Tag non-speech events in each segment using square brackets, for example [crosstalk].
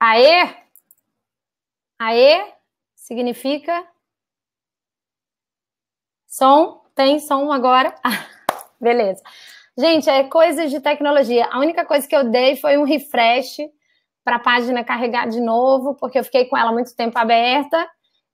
Aê! Aê significa som. Tem som agora. [laughs] Beleza. Gente, é coisas de tecnologia. A única coisa que eu dei foi um refresh para a página carregar de novo, porque eu fiquei com ela muito tempo aberta.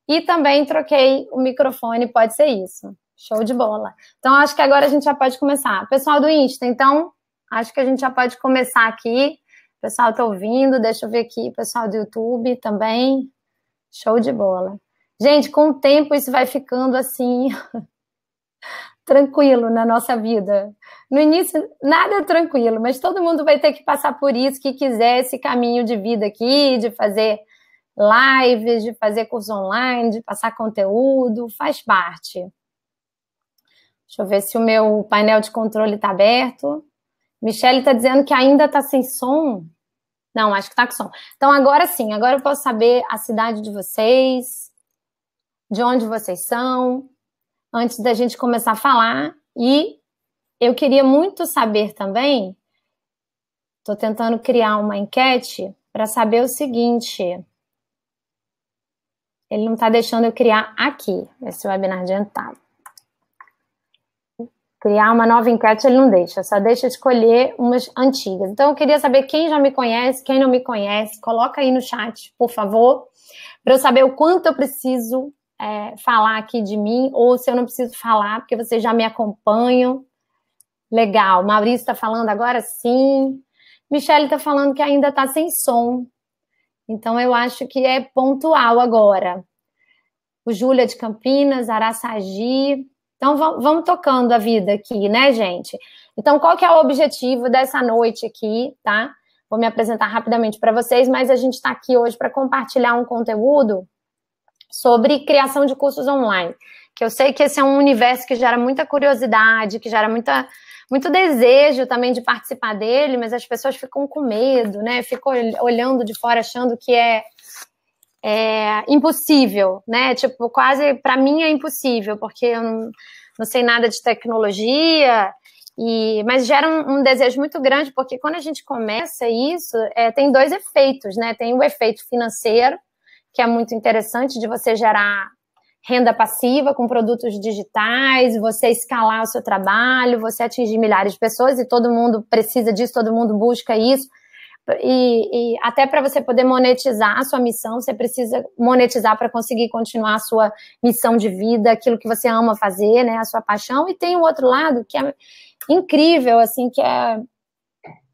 E também troquei o microfone, pode ser isso. Show de bola. Então, acho que agora a gente já pode começar. Pessoal do Insta, então, acho que a gente já pode começar aqui. Pessoal, está ouvindo? Deixa eu ver aqui, pessoal do YouTube também. Show de bola. Gente, com o tempo isso vai ficando assim [laughs] tranquilo na nossa vida. No início, nada é tranquilo, mas todo mundo vai ter que passar por isso que quiser esse caminho de vida aqui, de fazer lives, de fazer curso online, de passar conteúdo, faz parte. Deixa eu ver se o meu painel de controle está aberto. Michelle está dizendo que ainda está sem som. Não, acho que tá com som. Então agora sim, agora eu posso saber a cidade de vocês, de onde vocês são, antes da gente começar a falar. E eu queria muito saber também, estou tentando criar uma enquete para saber o seguinte. Ele não está deixando eu criar aqui esse webinar adiantado criar uma nova enquete ele não deixa, só deixa escolher umas antigas. Então eu queria saber quem já me conhece, quem não me conhece, coloca aí no chat, por favor, para eu saber o quanto eu preciso é, falar aqui de mim ou se eu não preciso falar porque vocês já me acompanham. Legal, Maurício está falando agora sim. Michelle está falando que ainda está sem som. Então eu acho que é pontual agora. O Júlia de Campinas, Araçagi, então vamos tocando a vida aqui, né, gente? Então, qual que é o objetivo dessa noite aqui, tá? Vou me apresentar rapidamente para vocês, mas a gente está aqui hoje para compartilhar um conteúdo sobre criação de cursos online. Que eu sei que esse é um universo que gera muita curiosidade, que gera muita, muito desejo também de participar dele, mas as pessoas ficam com medo, né? Ficam olhando de fora, achando que é é, impossível, né? Tipo, quase para mim é impossível, porque eu não, não sei nada de tecnologia. E, mas gera um, um, desejo muito grande, porque quando a gente começa isso, é, tem dois efeitos, né? Tem o efeito financeiro, que é muito interessante de você gerar renda passiva com produtos digitais, você escalar o seu trabalho, você atingir milhares de pessoas e todo mundo precisa disso, todo mundo busca isso e, e até para você poder monetizar a sua missão, você precisa monetizar para conseguir continuar a sua missão de vida, aquilo que você ama fazer, né, a sua paixão. E tem o outro lado que é incrível, assim, que é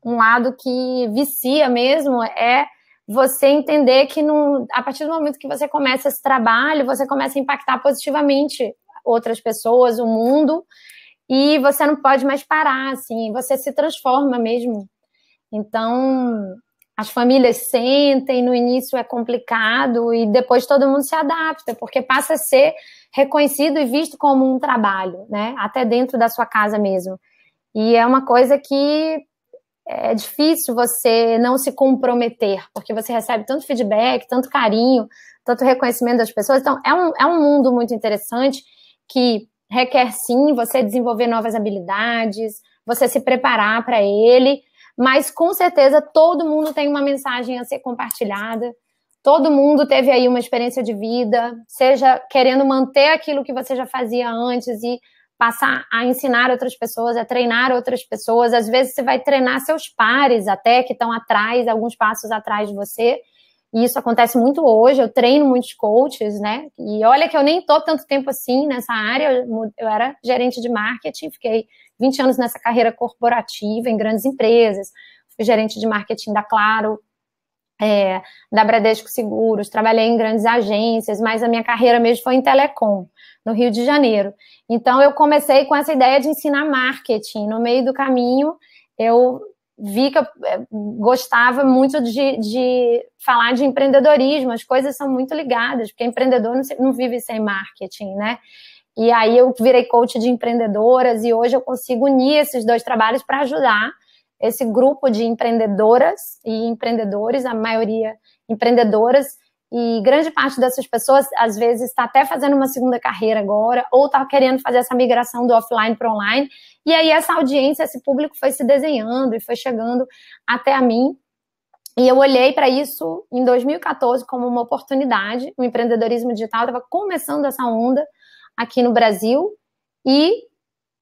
um lado que vicia mesmo, é você entender que no, a partir do momento que você começa esse trabalho, você começa a impactar positivamente outras pessoas, o mundo, e você não pode mais parar, assim, você se transforma mesmo então, as famílias sentem, no início é complicado e depois todo mundo se adapta, porque passa a ser reconhecido e visto como um trabalho, né? Até dentro da sua casa mesmo. E é uma coisa que é difícil você não se comprometer, porque você recebe tanto feedback, tanto carinho, tanto reconhecimento das pessoas. Então, é um, é um mundo muito interessante que requer sim você desenvolver novas habilidades, você se preparar para ele, mas com certeza todo mundo tem uma mensagem a ser compartilhada. Todo mundo teve aí uma experiência de vida, seja querendo manter aquilo que você já fazia antes e passar a ensinar outras pessoas, a treinar outras pessoas. Às vezes você vai treinar seus pares até que estão atrás, alguns passos atrás de você. E isso acontece muito hoje. Eu treino muitos coaches, né? E olha que eu nem tô tanto tempo assim nessa área. Eu, eu era gerente de marketing, fiquei 20 anos nessa carreira corporativa em grandes empresas, fui gerente de marketing da Claro, é, da Bradesco Seguros, trabalhei em grandes agências, mas a minha carreira mesmo foi em telecom, no Rio de Janeiro. Então eu comecei com essa ideia de ensinar marketing. No meio do caminho, eu vi que eu é, gostava muito de, de falar de empreendedorismo, as coisas são muito ligadas, porque empreendedor não, não vive sem marketing, né? E aí eu virei coach de empreendedoras e hoje eu consigo unir esses dois trabalhos para ajudar esse grupo de empreendedoras e empreendedores, a maioria empreendedoras, e grande parte dessas pessoas, às vezes, está até fazendo uma segunda carreira agora, ou está querendo fazer essa migração do offline para online. E aí, essa audiência, esse público foi se desenhando e foi chegando até a mim. E eu olhei para isso em 2014 como uma oportunidade. O empreendedorismo digital estava começando essa onda aqui no Brasil e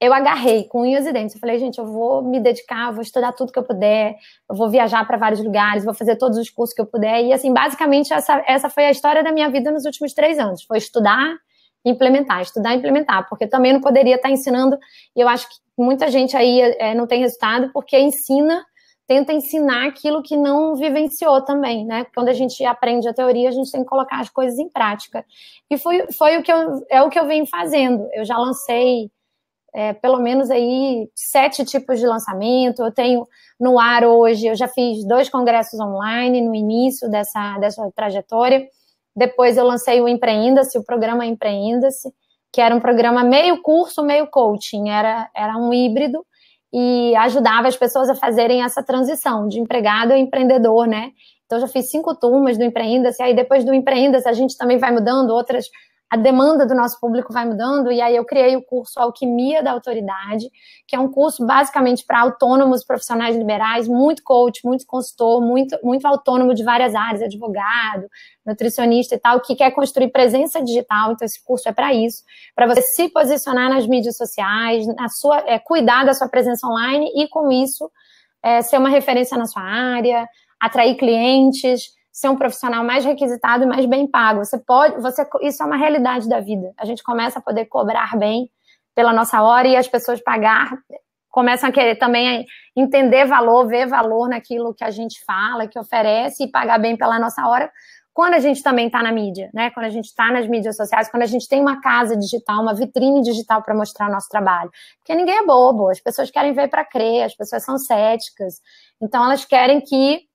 eu agarrei com unhas e dentes. Eu falei, gente, eu vou me dedicar, vou estudar tudo que eu puder, eu vou viajar para vários lugares, vou fazer todos os cursos que eu puder. E, assim, basicamente, essa, essa foi a história da minha vida nos últimos três anos. Foi estudar, implementar, estudar, implementar. Porque também não poderia estar ensinando. E eu acho que muita gente aí é, não tem resultado porque ensina tenta ensinar aquilo que não vivenciou também, né? Quando a gente aprende a teoria, a gente tem que colocar as coisas em prática. E foi, foi o que eu, é o que eu venho fazendo. Eu já lancei é, pelo menos aí sete tipos de lançamento. Eu tenho no ar hoje, eu já fiz dois congressos online no início dessa, dessa trajetória. Depois eu lancei o Empreenda-se, o programa Empreenda-se, que era um programa meio curso, meio coaching, era, era um híbrido e ajudava as pessoas a fazerem essa transição de empregado a empreendedor, né? Então, já fiz cinco turmas do Empreenda-se, aí depois do Empreenda-se a gente também vai mudando outras a demanda do nosso público vai mudando, e aí eu criei o curso Alquimia da Autoridade, que é um curso basicamente para autônomos profissionais liberais, muito coach, muito consultor, muito, muito autônomo de várias áreas, advogado, nutricionista e tal, que quer construir presença digital, então esse curso é para isso, para você se posicionar nas mídias sociais, na sua, é, cuidar da sua presença online e com isso é, ser uma referência na sua área, atrair clientes, ser um profissional mais requisitado e mais bem pago. Você pode, você, isso é uma realidade da vida. A gente começa a poder cobrar bem pela nossa hora e as pessoas pagar começam a querer também entender valor, ver valor naquilo que a gente fala, que oferece e pagar bem pela nossa hora. Quando a gente também está na mídia, né? Quando a gente está nas mídias sociais, quando a gente tem uma casa digital, uma vitrine digital para mostrar o nosso trabalho. Porque ninguém é bobo, as pessoas querem ver para crer, as pessoas são céticas. Então elas querem que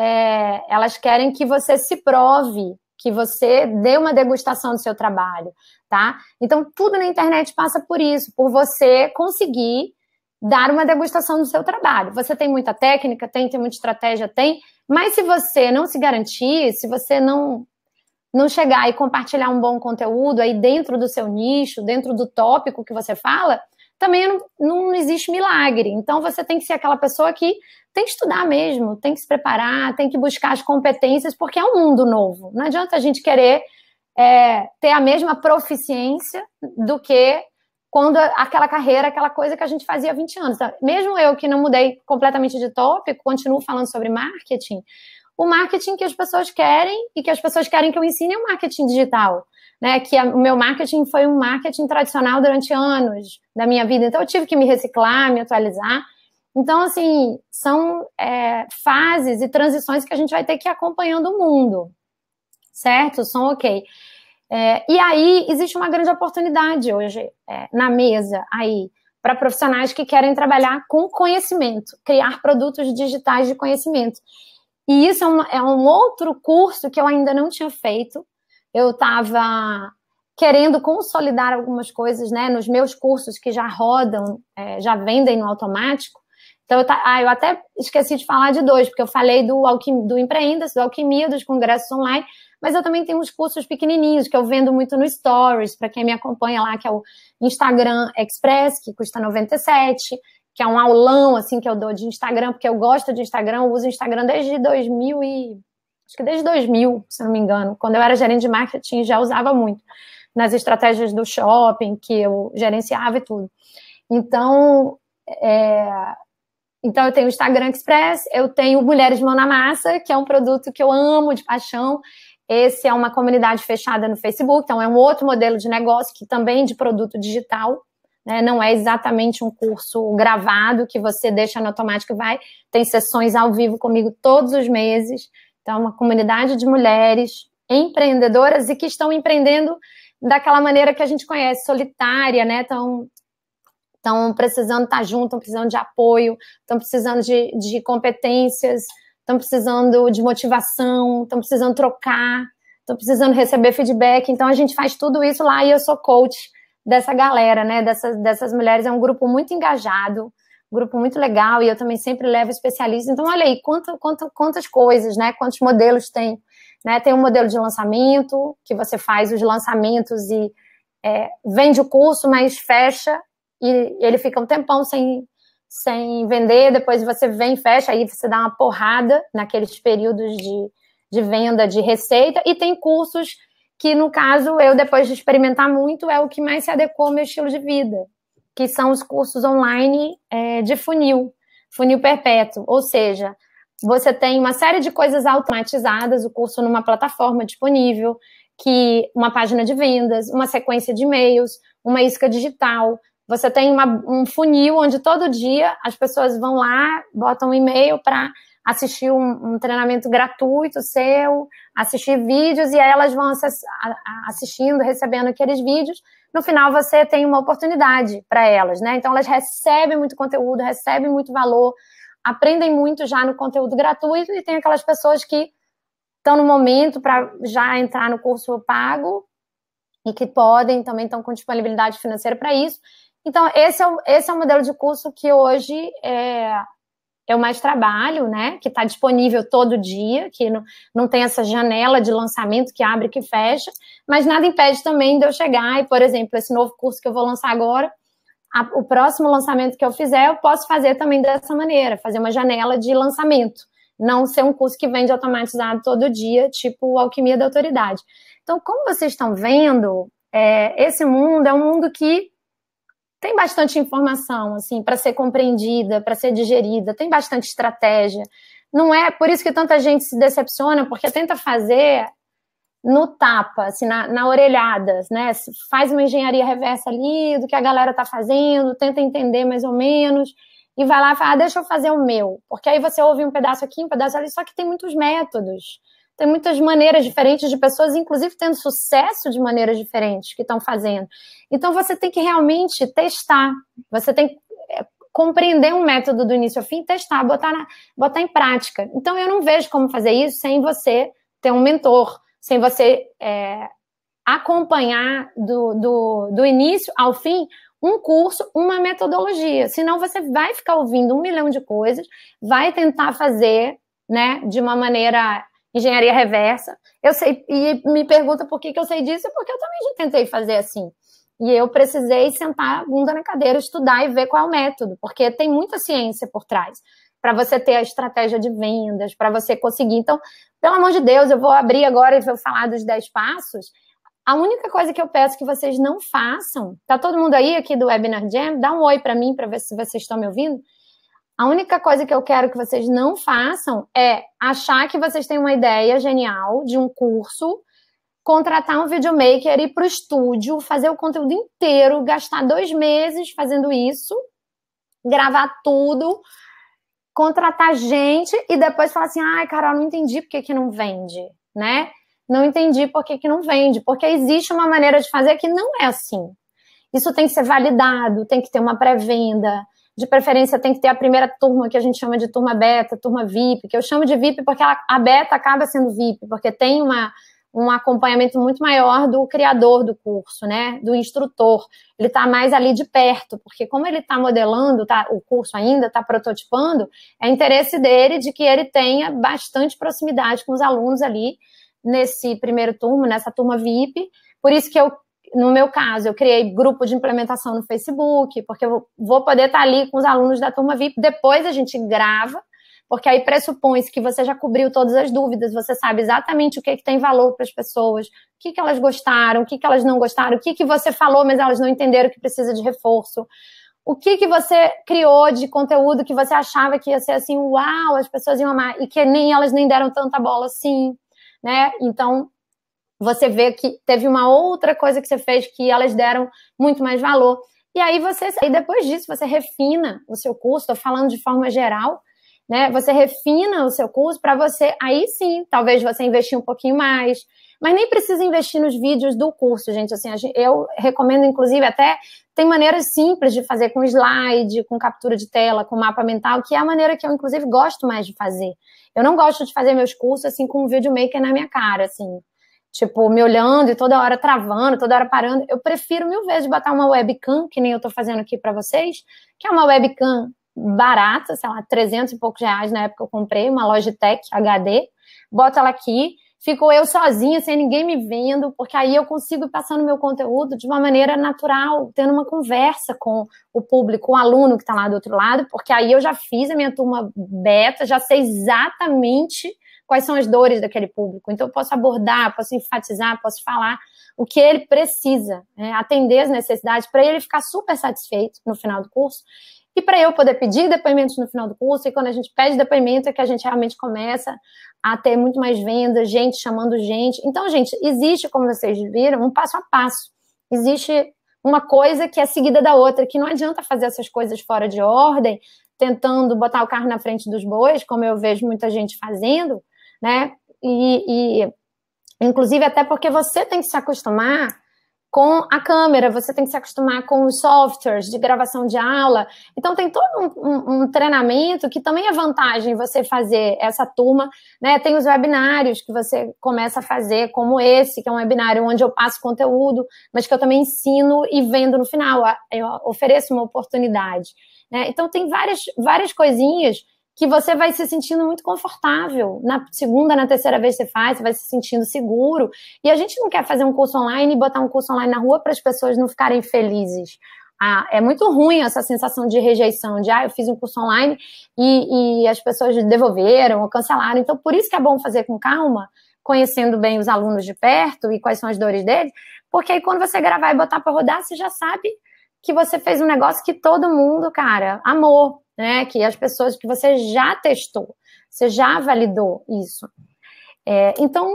é, elas querem que você se prove, que você dê uma degustação do seu trabalho, tá? Então, tudo na internet passa por isso, por você conseguir dar uma degustação do seu trabalho. Você tem muita técnica, tem, tem muita estratégia, tem, mas se você não se garantir, se você não não chegar e compartilhar um bom conteúdo aí dentro do seu nicho, dentro do tópico que você fala, também não, não existe milagre. Então você tem que ser aquela pessoa que tem que estudar mesmo, tem que se preparar, tem que buscar as competências, porque é um mundo novo. Não adianta a gente querer é, ter a mesma proficiência do que quando aquela carreira, aquela coisa que a gente fazia há 20 anos. Então, mesmo eu que não mudei completamente de tópico, continuo falando sobre marketing, o marketing que as pessoas querem e que as pessoas querem que eu ensine é o marketing digital né? Que a, o meu marketing foi um marketing tradicional durante anos da minha vida. Então eu tive que me reciclar, me atualizar. Então, assim, são é, fases e transições que a gente vai ter que ir acompanhando o mundo, certo? São ok. É, e aí, existe uma grande oportunidade hoje é, na mesa aí para profissionais que querem trabalhar com conhecimento, criar produtos digitais de conhecimento. E isso é um, é um, outro curso que eu ainda não tinha feito, eu estava querendo consolidar algumas coisas, né, nos meus cursos que já rodam, é, já vendem no automático. Então, eu, ta... ah, eu até esqueci de falar de dois, porque eu falei do, alquim, do Empreenda-se, do Alquimia, dos congressos online, mas eu também tenho uns cursos pequenininhos que eu vendo muito no Stories, para quem me acompanha lá, que é o Instagram Express, que custa 97, que é um aulão, assim, que eu dou de Instagram, porque eu gosto de Instagram, eu uso Instagram desde 2000 e acho que desde 2000, se não me engano, quando eu era gerente de marketing, já usava muito nas estratégias do shopping que eu gerenciava e tudo. Então, é, então eu tenho o Instagram Express, eu tenho Mulheres Mão na Massa, que é um produto que eu amo de paixão. Esse é uma comunidade fechada no Facebook, então é um outro modelo de negócio que também é de produto digital. Né? Não é exatamente um curso gravado que você deixa no automático e vai. Tem sessões ao vivo comigo todos os meses. Então, uma comunidade de mulheres empreendedoras e que estão empreendendo daquela maneira que a gente conhece, solitária, né? Estão estão precisando estar junto, estão precisando de apoio, estão precisando de, de competências, estão precisando de motivação, estão precisando trocar, estão precisando receber feedback. Então a gente faz tudo isso lá e eu sou coach dessa galera, né? Dessas, dessas mulheres. É um grupo muito engajado, grupo muito legal e eu também sempre levo especialistas. Então, olha aí, quanto, quanto, quantas coisas, né? Quantos modelos tem. Né? Tem um modelo de lançamento, que você faz os lançamentos e é, vende o curso, mas fecha e ele fica um tempão sem, sem vender, depois você vem, fecha, aí você dá uma porrada naqueles períodos de, de venda de receita, e tem cursos que, no caso, eu, depois de experimentar muito, é o que mais se adequou ao meu estilo de vida que são os cursos online é, de funil, funil perpétuo, ou seja, você tem uma série de coisas automatizadas, o curso numa plataforma disponível, que uma página de vendas, uma sequência de e-mails, uma isca digital. Você tem uma, um funil onde todo dia as pessoas vão lá, botam um e-mail para assistir um, um, treinamento gratuito seu, assistir vídeos e aí elas vão assistindo, recebendo aqueles vídeos no final você tem uma oportunidade para elas, né? Então elas recebem muito conteúdo, recebem muito valor, aprendem muito já no conteúdo gratuito e tem aquelas pessoas que estão no momento para já entrar no curso pago e que podem também estão com disponibilidade financeira para isso. Então esse é o, esse é o modelo de curso que hoje é, eu é mais trabalho, né? Que está disponível todo dia, que não, não tem essa janela de lançamento que abre e que fecha, mas nada impede também de eu chegar e, por exemplo, esse novo curso que eu vou lançar agora, a, o próximo lançamento que eu fizer, eu posso fazer também dessa maneira, fazer uma janela de lançamento, não ser um curso que vende automatizado todo dia, tipo Alquimia da Autoridade. Então, como vocês estão vendo, é, esse mundo é um mundo que tem bastante informação assim para ser compreendida, para ser digerida, tem bastante estratégia. Não é por isso que tanta gente se decepciona, porque tenta fazer no tapa, assim, na, na orelhada, né? Faz uma engenharia reversa ali do que a galera tá fazendo, tenta entender mais ou menos e vai lá e fala, ah, deixa eu fazer o meu, porque aí você ouve um pedaço aqui, um pedaço ali, só que tem muitos métodos tem muitas maneiras diferentes de pessoas, inclusive tendo sucesso de maneiras diferentes que estão fazendo. Então você tem que realmente testar, você tem que é, compreender um método do início ao fim, testar, botar, na, botar em prática. Então eu não vejo como fazer isso sem você ter um mentor, sem você é, acompanhar do, do, do início ao fim um curso, uma metodologia. Senão você vai ficar ouvindo um milhão de coisas, vai tentar fazer né, de uma maneira engenharia reversa. Eu sei, e me pergunta por que, que eu sei disso, porque eu também já tentei fazer assim. E eu precisei sentar a bunda na cadeira, estudar e ver qual é o método, porque tem muita ciência por trás. Para você ter a estratégia de vendas, para você conseguir. Então, pelo amor de Deus, eu vou abrir agora e vou falar dos 10 passos. A única coisa que eu peço que vocês não façam, tá todo mundo aí aqui do Webinar Jam? Dá um oi para mim para ver se vocês estão me ouvindo. A única coisa que eu quero que vocês não façam é achar que vocês têm uma ideia genial de um curso, contratar um videomaker, ir para o estúdio, fazer o conteúdo inteiro, gastar dois meses fazendo isso, gravar tudo, contratar gente e depois falar assim: ai, Carol, não entendi porque que não vende, né? Não entendi por que, que não vende, porque existe uma maneira de fazer que não é assim. Isso tem que ser validado, tem que ter uma pré-venda, de preferência, tem que ter a primeira turma, que a gente chama de turma beta, turma VIP, que eu chamo de VIP porque ela, a beta acaba sendo VIP, porque tem uma, um acompanhamento muito maior do criador do curso, né? Do instrutor. Ele está mais ali de perto, porque como ele está modelando tá, o curso ainda, está prototipando, é interesse dele de que ele tenha bastante proximidade com os alunos ali nesse primeiro turno, nessa turma VIP. Por isso que eu no meu caso, eu criei grupo de implementação no Facebook, porque eu vou poder estar ali com os alunos da turma VIP. Depois a gente grava, porque aí pressupõe-se que você já cobriu todas as dúvidas, você sabe exatamente o que, é que tem valor para as pessoas, o que, é que elas gostaram, o que, é que elas não gostaram, o que, é que você falou, mas elas não entenderam que precisa de reforço o que, que você criou de conteúdo que você achava que ia ser assim, uau, as pessoas iam amar, e que nem elas nem deram tanta bola assim, né? Então, você vê que teve uma outra coisa que você fez que elas deram muito mais valor. E aí você, e depois disso, você refina o seu curso, estou falando de forma geral, né? Você refina o seu curso para você, aí sim, talvez você investir um pouquinho mais, mas nem precisa investir nos vídeos do curso, gente. Assim, eu recomendo, inclusive, até tem maneiras simples de fazer com slide, com captura de tela, com mapa mental, que é a maneira que eu, inclusive, gosto mais de fazer. Eu não gosto de fazer meus cursos assim com um videomaker na minha cara, assim tipo, me olhando e toda hora travando, toda hora parando. Eu prefiro mil vezes botar uma webcam, que nem eu tô fazendo aqui para vocês, que é uma webcam barata, sei lá, 300 e poucos reais na época eu comprei, uma Logitech HD. Bota ela aqui, fico eu sozinha, sem ninguém me vendo, porque aí eu consigo ir passando meu conteúdo de uma maneira natural, tendo uma conversa com o público, o aluno que está lá do outro lado, porque aí eu já fiz a minha turma beta, já sei exatamente quais são as dores daquele público. Então, eu posso abordar, posso enfatizar, posso falar o que ele precisa, né? atender as necessidades, para ele ficar super satisfeito no final do curso. E para eu poder pedir depoimentos no final do curso, e quando a gente pede depoimento é que a gente realmente começa a ter muito mais vendas, gente chamando gente. Então, gente, existe, como vocês viram, um passo a passo. Existe uma coisa que é seguida da outra, que não adianta fazer essas coisas fora de ordem, tentando botar o carro na frente dos bois, como eu vejo muita gente fazendo, né? E, e inclusive até porque você tem que se acostumar com a câmera, você tem que se acostumar com os softwares de gravação de aula. Então tem todo um, um, um, treinamento que também é vantagem você fazer essa turma, né? Tem os webinários que você começa a fazer, como esse, que é um webinário onde eu passo conteúdo, mas que eu também ensino e vendo no final, eu ofereço uma oportunidade. Né? Então tem várias, várias coisinhas que você vai se sentindo muito confortável. Na segunda, na terceira vez você faz, você vai se sentindo seguro. E a gente não quer fazer um curso online e botar um curso online na rua para as pessoas não ficarem felizes. Ah, é muito ruim essa sensação de rejeição, de ah, eu fiz um curso online e, e as pessoas devolveram ou cancelaram. Então, por isso que é bom fazer com calma, conhecendo bem os alunos de perto e quais são as dores deles, porque aí quando você gravar e botar para rodar, você já sabe que você fez um negócio que todo mundo, cara, amou, né? Que as pessoas que você já testou, você já validou isso. É, então,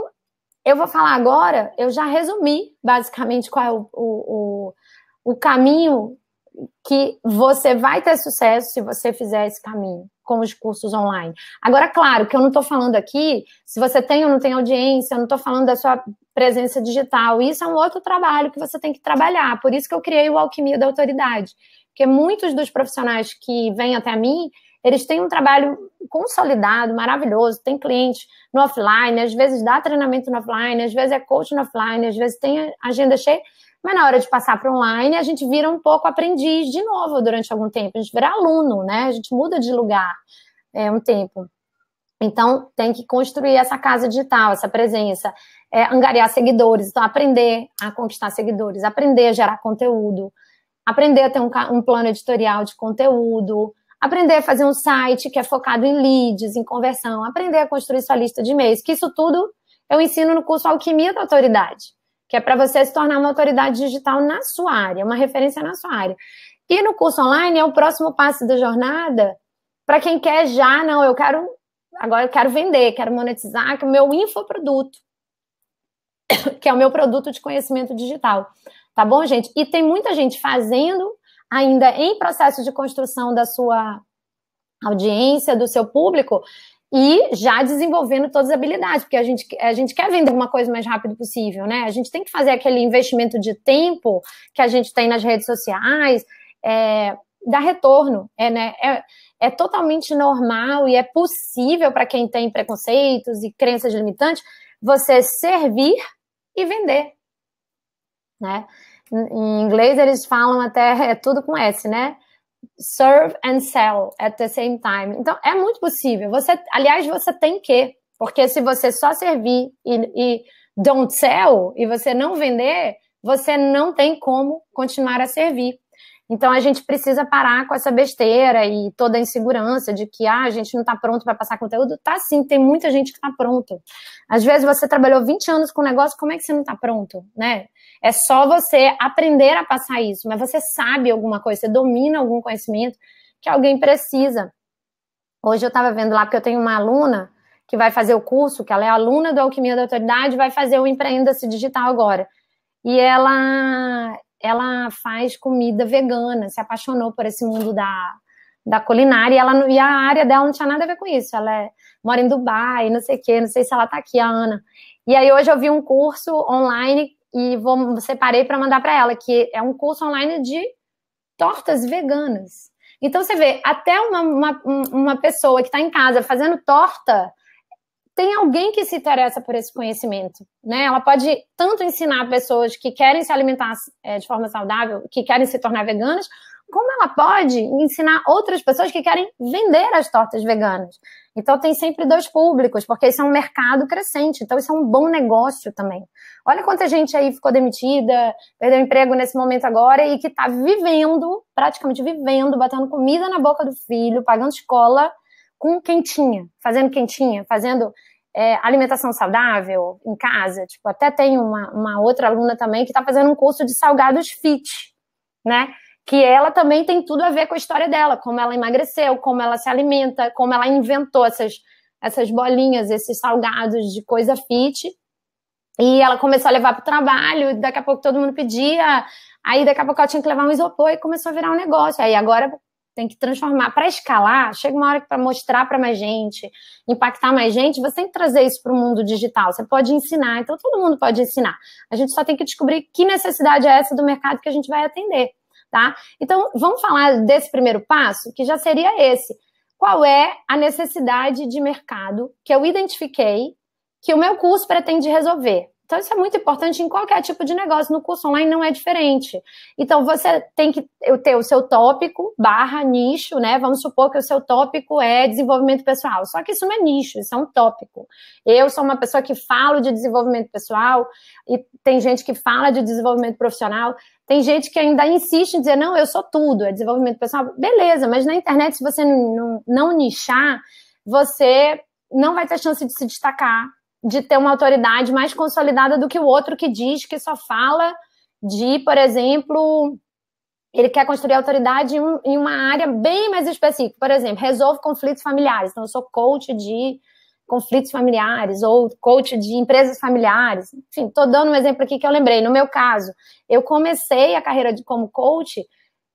eu vou falar agora, eu já resumi basicamente qual é o, o, o, o caminho que você vai ter sucesso se você fizer esse caminho com os cursos online. Agora, claro que eu não estou falando aqui se você tem ou não tem audiência, eu não estou falando da sua presença digital. Isso é um outro trabalho que você tem que trabalhar. Por isso que eu criei o Alquimia da Autoridade, porque muitos dos profissionais que vêm até mim, eles têm um trabalho consolidado, maravilhoso, tem clientes no offline, às vezes dá treinamento no offline, às vezes é coach no offline, às vezes tem agenda cheia, mas na hora de passar para online, a gente vira um pouco aprendiz de novo durante algum tempo, a gente vira aluno, né? A gente muda de lugar é, um tempo. Então, tem que construir essa casa digital, essa presença, é, angariar seguidores, então aprender a conquistar seguidores, aprender a gerar conteúdo, aprender a ter um, um plano editorial de conteúdo, aprender a fazer um site que é focado em leads, em conversão, aprender a construir sua lista de e-mails, que isso tudo eu ensino no curso Alquimia da Autoridade, que é para você se tornar uma autoridade digital na sua área, uma referência na sua área. E no curso online é o próximo passo da jornada para quem quer já, não, eu quero agora eu quero vender, quero monetizar que o meu infoproduto, [coughs] que é o meu produto de conhecimento digital. Tá bom, gente? E tem muita gente fazendo ainda em processo de construção da sua audiência, do seu público, e já desenvolvendo todas as habilidades, porque a gente, a gente quer vender alguma coisa o mais rápido possível, né? A gente tem que fazer aquele investimento de tempo que a gente tem nas redes sociais, é, dar retorno, é, né? É, é totalmente normal e é possível para quem tem preconceitos e crenças limitantes você servir e vender né? Em inglês eles falam até é tudo com S, né? Serve and sell at the same time. Então é muito possível. Você, aliás, você tem que, porque se você só servir e, e don't sell e você não vender, você não tem como continuar a servir. Então a gente precisa parar com essa besteira e toda a insegurança de que ah, a gente não está pronto para passar conteúdo. Tá sim, tem muita gente que está pronto. Às vezes você trabalhou 20 anos com o negócio, como é que você não está pronto, né? É só você aprender a passar isso, mas você sabe alguma coisa, você domina algum conhecimento que alguém precisa. Hoje eu estava vendo lá, porque eu tenho uma aluna que vai fazer o curso, que ela é aluna do Alquimia da Autoridade, vai fazer o Empreenda-se Digital agora. E ela, ela faz comida vegana, se apaixonou por esse mundo da, da culinária, e, ela, e a área dela não tinha nada a ver com isso. Ela é, mora em Dubai, não sei o quê, não sei se ela está aqui, a Ana. E aí hoje eu vi um curso online e vou, separei para mandar para ela, que é um curso online de tortas veganas. Então você vê, até uma, uma, uma pessoa que está em casa fazendo torta, tem alguém que se interessa por esse conhecimento, né? Ela pode tanto ensinar pessoas que querem se alimentar é, de forma saudável, que querem se tornar veganas, como ela pode ensinar outras pessoas que querem vender as tortas veganas? Então tem sempre dois públicos, porque isso é um mercado crescente, então isso é um bom negócio também. Olha quanta gente aí ficou demitida, perdeu emprego nesse momento agora e que está vivendo, praticamente vivendo, batendo comida na boca do filho, pagando escola com quentinha, fazendo quentinha, fazendo é, alimentação saudável em casa. Tipo, até tem uma, uma outra aluna também que está fazendo um curso de salgados fit, né? que ela também tem tudo a ver com a história dela, como ela emagreceu, como ela se alimenta, como ela inventou essas, essas bolinhas, esses salgados de coisa fit. E ela começou a levar para o trabalho, daqui a pouco todo mundo pedia, aí daqui a pouco ela tinha que levar um isopor e começou a virar um negócio. Aí agora tem que transformar para escalar, chega uma hora que para mostrar para mais gente, impactar mais gente, você tem que trazer isso para o mundo digital. Você pode ensinar, então todo mundo pode ensinar. A gente só tem que descobrir que necessidade é essa do mercado que a gente vai atender tá? Então, vamos falar desse primeiro passo, que já seria esse. Qual é a necessidade de mercado que eu identifiquei que o meu curso pretende resolver? Então, isso é muito importante em qualquer tipo de negócio. No curso online não é diferente. Então, você tem que ter o seu tópico barra nicho, né? Vamos supor que o seu tópico é desenvolvimento pessoal. Só que isso não é nicho, isso é um tópico. Eu sou uma pessoa que falo de desenvolvimento pessoal e tem gente que fala de desenvolvimento profissional. Tem gente que ainda insiste em dizer, não, eu sou tudo, é desenvolvimento pessoal. Beleza, mas na internet, se você não, não, não nichar, você não vai ter chance de se destacar, de ter uma autoridade mais consolidada do que o outro que diz que só fala de, por exemplo, ele quer construir autoridade em, uma área bem mais específica. Por exemplo, resolve conflitos familiares. Então, eu sou coach de conflitos familiares ou coach de empresas familiares. Enfim, estou dando um exemplo aqui que eu lembrei. No meu caso, eu comecei a carreira de, como coach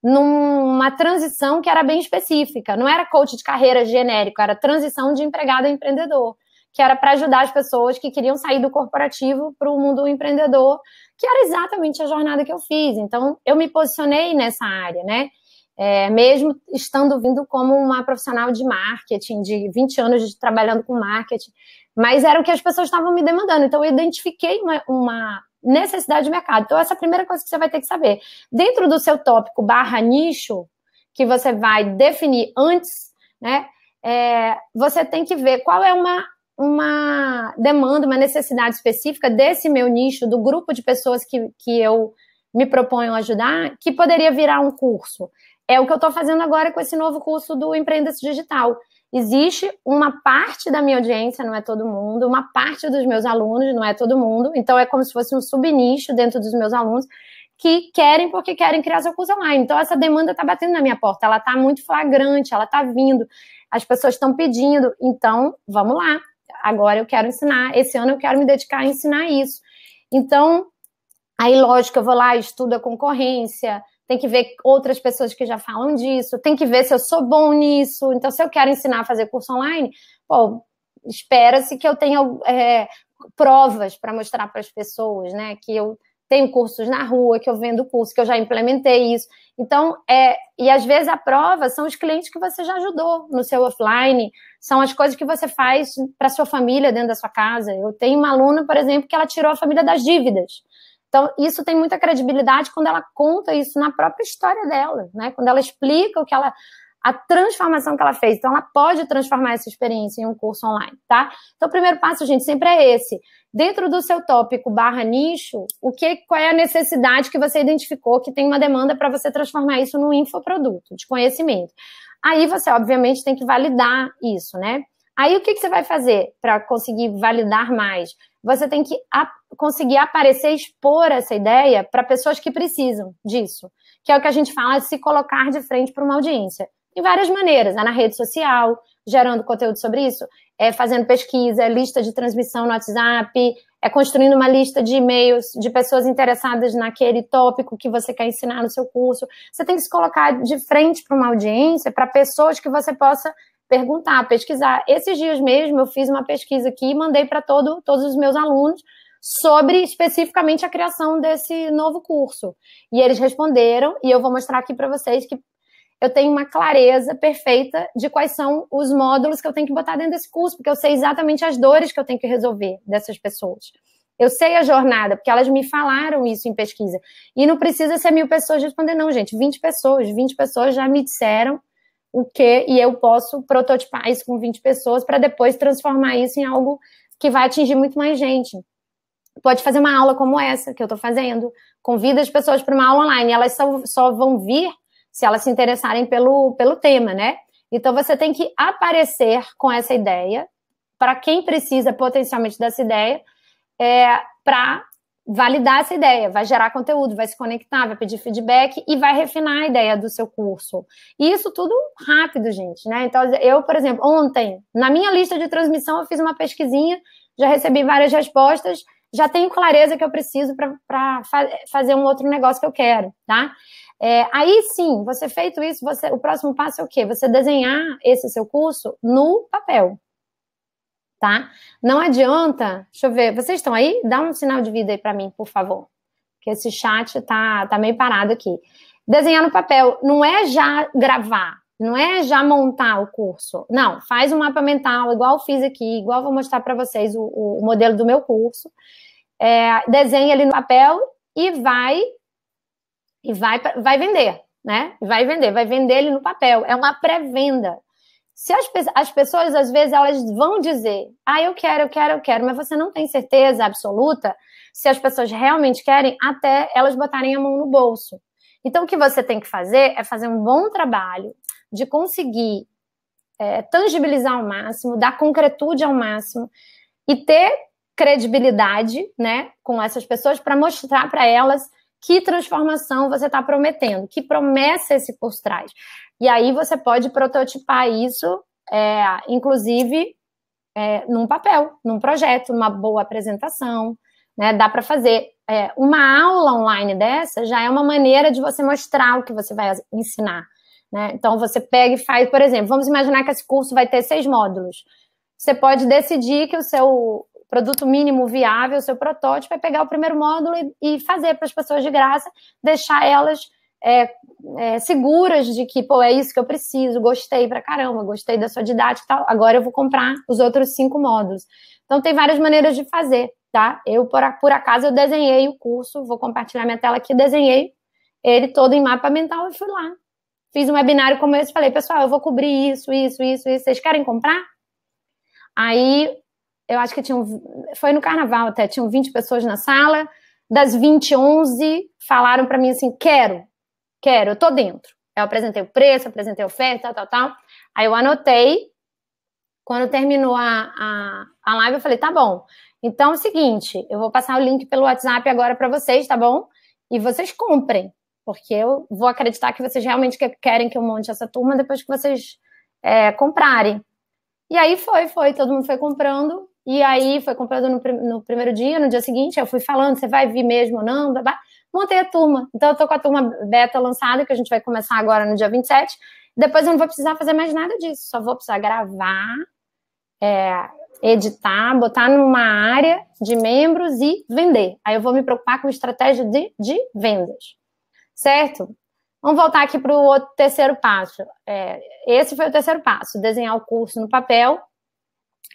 numa transição que era bem específica. Não era coach de carreira genérico, era transição de empregado a empreendedor que era para ajudar as pessoas que queriam sair do corporativo para o mundo empreendedor, que era exatamente a jornada que eu fiz. Então, eu me posicionei nessa área, né? É, mesmo estando vindo como uma profissional de marketing, de 20 anos de, trabalhando com marketing, mas era o que as pessoas estavam me demandando. Então, eu identifiquei uma, uma necessidade de mercado. Então, essa é a primeira coisa que você vai ter que saber. Dentro do seu tópico barra nicho, que você vai definir antes, né? É, você tem que ver qual é uma uma demanda, uma necessidade específica desse meu nicho, do grupo de pessoas que, que eu me proponho ajudar, que poderia virar um curso. É o que eu estou fazendo agora com esse novo curso do empreendedor Digital. Existe uma parte da minha audiência, não é todo mundo, uma parte dos meus alunos, não é todo mundo, então é como se fosse um subnicho dentro dos meus alunos que querem porque querem criar seu curso online. Então essa demanda está batendo na minha porta, ela está muito flagrante, ela está vindo, as pessoas estão pedindo, então vamos lá agora eu quero ensinar, esse ano eu quero me dedicar a ensinar isso. Então, aí, lógico, eu vou lá, estudo a concorrência, tem que ver outras pessoas que já falam disso, tem que ver se eu sou bom nisso. Então, se eu quero ensinar a fazer curso online, bom, espera-se que eu tenha é, provas para mostrar para as pessoas, né? Que eu tenho cursos na rua que eu vendo curso, que eu já implementei isso. Então, é, e às vezes a prova são os clientes que você já ajudou no seu offline, são as coisas que você faz para sua família dentro da sua casa. Eu tenho uma aluna, por exemplo, que ela tirou a família das dívidas. Então, isso tem muita credibilidade quando ela conta isso na própria história dela, né? Quando ela explica o que ela a transformação que ela fez. Então, ela pode transformar essa experiência em um curso online, tá? Então, o primeiro passo, gente, sempre é esse. Dentro do seu tópico barra nicho, o que, qual é a necessidade que você identificou que tem uma demanda para você transformar isso num infoproduto de conhecimento? Aí você, obviamente, tem que validar isso, né? Aí o que, que você vai fazer para conseguir validar mais? Você tem que ap conseguir aparecer, expor essa ideia para pessoas que precisam disso, que é o que a gente fala de se colocar de frente para uma audiência de várias maneiras, é na rede social, gerando conteúdo sobre isso, é fazendo pesquisa, é lista de transmissão no WhatsApp, é construindo uma lista de e-mails de pessoas interessadas naquele tópico que você quer ensinar no seu curso. Você tem que se colocar de frente para uma audiência, para pessoas que você possa perguntar, pesquisar. Esses dias mesmo eu fiz uma pesquisa aqui e mandei para todo, todos os meus alunos sobre especificamente a criação desse novo curso. E eles responderam, e eu vou mostrar aqui para vocês que eu tenho uma clareza perfeita de quais são os módulos que eu tenho que botar dentro desse curso, porque eu sei exatamente as dores que eu tenho que resolver dessas pessoas. Eu sei a jornada, porque elas me falaram isso em pesquisa. E não precisa ser mil pessoas responder, não, gente. 20 pessoas, 20 pessoas já me disseram o que e eu posso prototipar isso com 20 pessoas para depois transformar isso em algo que vai atingir muito mais gente. Pode fazer uma aula como essa que eu estou fazendo. Convida as pessoas para uma aula online. Elas só, só vão vir se elas se interessarem pelo, pelo tema, né? Então você tem que aparecer com essa ideia para quem precisa potencialmente dessa ideia, é, para validar essa ideia, vai gerar conteúdo, vai se conectar, vai pedir feedback e vai refinar a ideia do seu curso. E isso tudo rápido, gente, né? Então, eu, por exemplo, ontem, na minha lista de transmissão, eu fiz uma pesquisinha, já recebi várias respostas, já tenho clareza que eu preciso para fa fazer um outro negócio que eu quero, tá? É, aí sim, você feito isso, você, o próximo passo é o quê? Você desenhar esse seu curso no papel. Tá? Não adianta. Deixa eu ver, vocês estão aí? Dá um sinal de vida aí para mim, por favor. que esse chat tá, tá meio parado aqui. Desenhar no papel não é já gravar, não é já montar o curso. Não, faz um mapa mental, igual fiz aqui, igual vou mostrar para vocês o, o, modelo do meu curso. É, desenha ele no papel e vai e vai, vai vender, né? Vai vender, vai vender ele no papel. É uma pré-venda. Se as, as pessoas, às vezes, elas vão dizer, ah, eu quero, eu quero, eu quero, mas você não tem certeza absoluta se as pessoas realmente querem até elas botarem a mão no bolso. Então, o que você tem que fazer é fazer um bom trabalho de conseguir é, tangibilizar ao máximo, dar concretude ao máximo e ter credibilidade, né, com essas pessoas para mostrar para elas que transformação você está prometendo, que promessa esse curso traz. E aí você pode prototipar isso, é, inclusive é, num papel, num projeto, numa boa apresentação. Né? Dá para fazer é, uma aula online dessa, já é uma maneira de você mostrar o que você vai ensinar. Né? Então você pega e faz, por exemplo, vamos imaginar que esse curso vai ter seis módulos. Você pode decidir que o seu produto mínimo viável, seu protótipo, é pegar o primeiro módulo e, e fazer para as pessoas de graça, deixar elas é, é, seguras de que, pô, é isso que eu preciso, gostei pra caramba, gostei da sua didática e tal, agora eu vou comprar os outros cinco módulos. Então, tem várias maneiras de fazer, tá? Eu, por, por acaso, eu desenhei o curso, vou compartilhar minha tela aqui, desenhei ele todo em mapa mental e fui lá. Fiz um webinário como esse, falei, pessoal, eu vou cobrir isso, isso, isso, isso, vocês querem comprar? Aí eu acho que tinham. Foi no carnaval até, tinham 20 pessoas na sala. Das 20, 11 falaram para mim assim: quero, quero, eu tô dentro. Eu apresentei o preço, apresentei a oferta, tal, tal, tal. Aí eu anotei. Quando terminou a, a, a live, eu falei: tá bom. Então é o seguinte, eu vou passar o link pelo WhatsApp agora para vocês, tá bom? E vocês comprem, porque eu vou acreditar que vocês realmente querem que eu monte essa turma depois que vocês é, comprarem. E aí foi, foi, todo mundo foi comprando. E aí foi comprado no, no, primeiro dia, no dia seguinte, eu fui falando, você vai vir mesmo ou não, babá montei a turma. Então eu tô com a turma beta lançada, que a gente vai começar agora no dia 27. Depois eu não vou precisar fazer mais nada disso, só vou precisar gravar, é, editar, botar numa área de membros e vender. Aí eu vou me preocupar com estratégia de, de vendas, certo? Vamos voltar aqui para o terceiro passo. É, esse foi o terceiro passo: desenhar o curso no papel,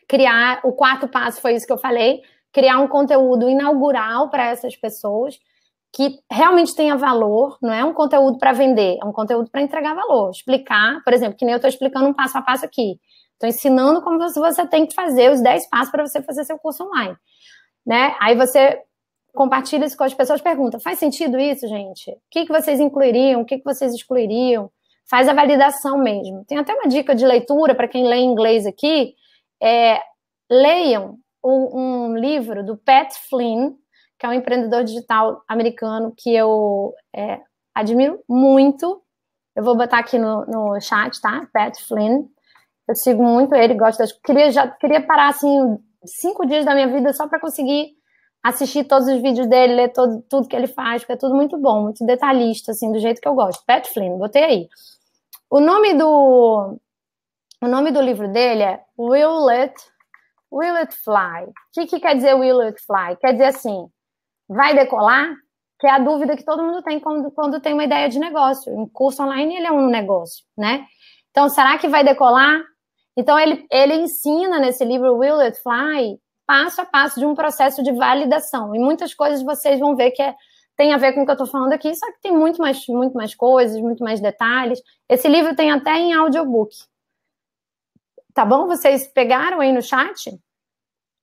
criar o quarto passo foi isso que eu falei, criar um conteúdo inaugural para essas pessoas que realmente tenha valor, não é um conteúdo para vender, é um conteúdo para entregar valor, explicar, por exemplo, que nem eu estou explicando um passo a passo aqui. Estou ensinando como você tem que fazer os 10 passos para você fazer seu curso online. Né? Aí você compartilha isso com as pessoas, pergunta: faz sentido isso, gente? O que, que vocês incluiriam? O que, que vocês excluiriam? Faz a validação mesmo. Tem até uma dica de leitura para quem lê inglês aqui, é, leiam um, um, livro do Pat Flynn, que é um empreendedor digital americano que eu é, admiro muito. Eu vou botar aqui no, no chat, tá? Pat Flynn. Eu sigo muito ele, gosto das. Queria, já, queria parar, assim, cinco dias da minha vida só para conseguir assistir todos os vídeos dele, ler todo, tudo que ele faz, porque é tudo muito bom, muito detalhista, assim, do jeito que eu gosto. Pat Flynn, botei aí. O nome do, o nome do livro dele é Will It, Will It Fly. O que, que quer dizer Will It Fly? Quer dizer assim, vai decolar? Que é a dúvida que todo mundo tem quando, quando tem uma ideia de negócio. Um curso online, ele é um negócio, né? Então, será que vai decolar? Então, ele, ele ensina nesse livro Will It Fly passo a passo de um processo de validação. E muitas coisas vocês vão ver que é, tem a ver com o que eu estou falando aqui, só que tem muito mais, muito mais coisas, muito mais detalhes. Esse livro tem até em audiobook, Tá bom? Vocês pegaram aí no chat?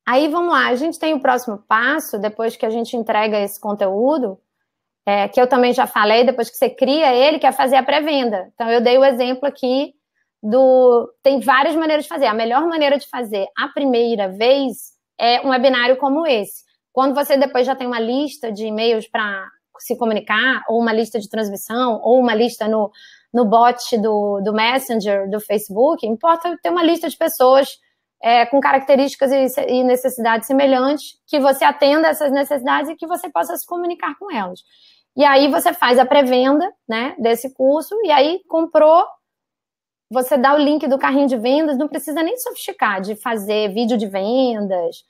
Aí vamos lá, a gente tem o próximo passo, depois que a gente entrega esse conteúdo, é, que eu também já falei, depois que você cria ele, que é fazer a pré-venda. Então, eu dei o exemplo aqui do. Tem várias maneiras de fazer. A melhor maneira de fazer a primeira vez é um webinário como esse. Quando você depois já tem uma lista de e-mails para se comunicar, ou uma lista de transmissão, ou uma lista no, no bot do, do Messenger, do Facebook, importa ter uma lista de pessoas é, com características e, e necessidades semelhantes, que você atenda essas necessidades e que você possa se comunicar com elas. E aí você faz a pré-venda né, desse curso, e aí comprou, você dá o link do carrinho de vendas, não precisa nem sofisticar de fazer vídeo de vendas,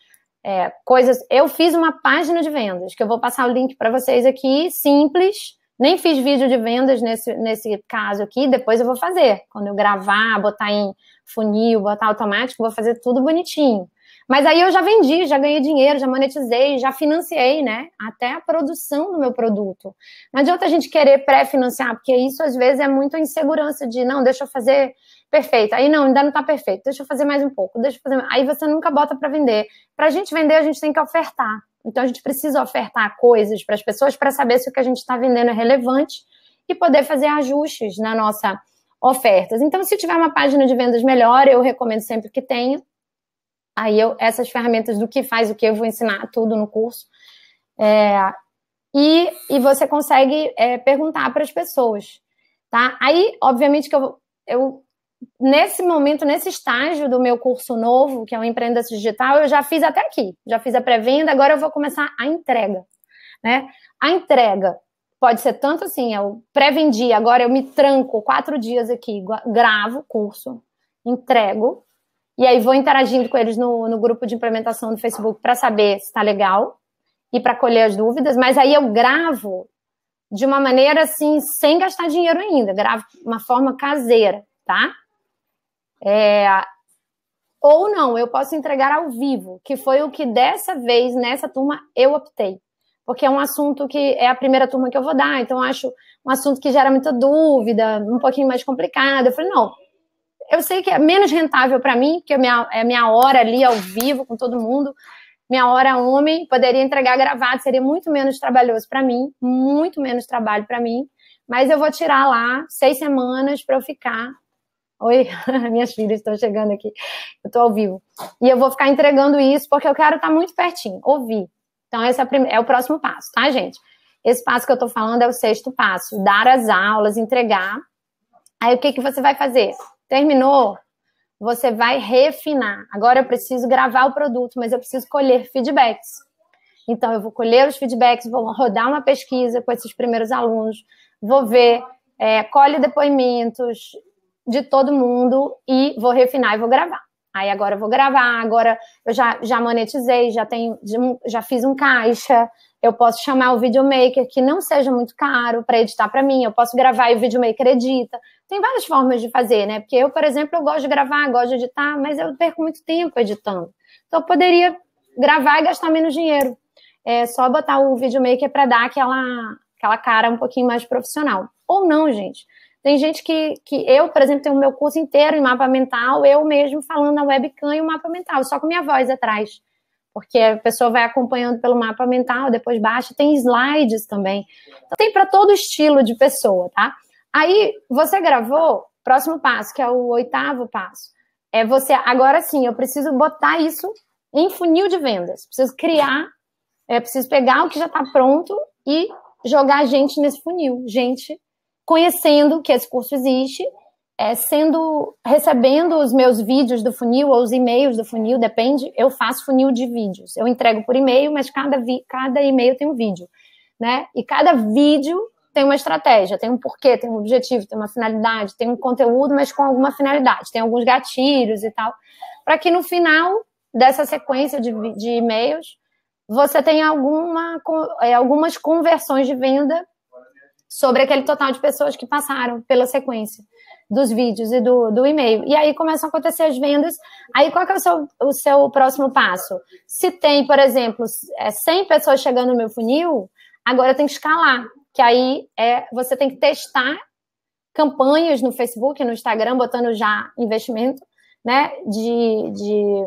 é, coisas. Eu fiz uma página de vendas, que eu vou passar o link para vocês aqui, simples, nem fiz vídeo de vendas nesse, nesse caso aqui, depois eu vou fazer. Quando eu gravar, botar em funil, botar automático, vou fazer tudo bonitinho. Mas aí eu já vendi, já ganhei dinheiro, já monetizei, já financiei, né? Até a produção do meu produto. Não adianta a gente querer pré-financiar, porque isso às vezes é muito insegurança de, não, deixa eu fazer perfeito. Aí não, ainda não tá perfeito. Deixa eu fazer mais um pouco. Deixa fazer. Aí você nunca bota para vender. Para a gente vender, a gente tem que ofertar. Então a gente precisa ofertar coisas para as pessoas para saber se o que a gente está vendendo é relevante e poder fazer ajustes na nossa ofertas. Então, se tiver uma página de vendas melhor, eu recomendo sempre que tenha. Aí eu, essas ferramentas do que faz o que, eu vou ensinar tudo no curso. É, e, e você consegue é, perguntar para as pessoas, tá? Aí, obviamente que eu, eu, nesse momento, nesse estágio do meu curso novo, que é o empreendedor Digital, eu já fiz até aqui, já fiz a pré-venda, agora eu vou começar a entrega, né? A entrega pode ser tanto assim, eu pré-vendi, agora eu me tranco quatro dias aqui, gravo o curso, entrego, e aí vou interagindo com eles no, no grupo de implementação do Facebook para saber se está legal e para colher as dúvidas. Mas aí eu gravo de uma maneira assim, sem gastar dinheiro ainda. Gravo de uma forma caseira, tá? É... Ou não, eu posso entregar ao vivo, que foi o que dessa vez, nessa turma, eu optei. Porque é um assunto que é a primeira turma que eu vou dar, então acho um assunto que gera muita dúvida, um pouquinho mais complicado. Eu falei, não, eu sei que é menos rentável para mim, porque é minha, é minha hora ali ao vivo com todo mundo, minha hora homem, poderia entregar gravado, seria muito menos trabalhoso para mim, muito menos trabalho para mim, mas eu vou tirar lá seis semanas para eu ficar. Oi, [laughs] minhas filhas estão chegando aqui, eu estou ao vivo. E eu vou ficar entregando isso porque eu quero estar tá muito pertinho, ouvir. Então, esse é, é o próximo passo, tá, gente? Esse passo que eu estou falando é o sexto passo, dar as aulas, entregar. Aí, o que, que você vai fazer? Terminou? Você vai refinar. Agora eu preciso gravar o produto, mas eu preciso colher feedbacks. Então, eu vou colher os feedbacks, vou rodar uma pesquisa com esses primeiros alunos, vou ver, é, colhe depoimentos de todo mundo e vou refinar e vou gravar. Aí agora eu vou gravar, agora eu já, já monetizei, já tenho, já fiz um caixa, eu posso chamar o videomaker que não seja muito caro para editar para mim, eu posso gravar e o videomaker edita tem várias formas de fazer, né? Porque eu, por exemplo, eu gosto de gravar, gosto de editar, mas eu perco muito tempo editando. Então eu poderia gravar e gastar menos dinheiro. É só botar o videomaker para dar aquela, aquela cara um pouquinho mais profissional. Ou não, gente. Tem gente que, que eu, por exemplo, tenho o meu curso inteiro em mapa mental, eu mesmo falando na webcam e o mapa mental, só com minha voz atrás. Porque a pessoa vai acompanhando pelo mapa mental, depois baixa, tem slides também. Então, tem para todo estilo de pessoa, tá? Aí você gravou, próximo passo, que é o oitavo passo, é você, agora sim, eu preciso botar isso em funil de vendas. Preciso criar, é, preciso pegar o que já está pronto e jogar a gente nesse funil. Gente conhecendo que esse curso existe, é, sendo, recebendo os meus vídeos do funil ou os e-mails do funil, depende. Eu faço funil de vídeos. Eu entrego por e-mail, mas cada, cada e-mail tem um vídeo. Né? E cada vídeo tem uma estratégia, tem um porquê, tem um objetivo, tem uma finalidade, tem um conteúdo, mas com alguma finalidade, tem alguns gatilhos e tal, para que no final dessa sequência de, de e-mails você tenha alguma, é, algumas conversões de venda sobre aquele total de pessoas que passaram pela sequência dos vídeos e do, do e-mail. E aí começam a acontecer as vendas. Aí qual é o seu, o seu próximo passo? Se tem, por exemplo, 100 é, pessoas chegando no meu funil, agora eu tenho que escalar que aí é você tem que testar campanhas no Facebook, no Instagram, botando já investimento, né? De, de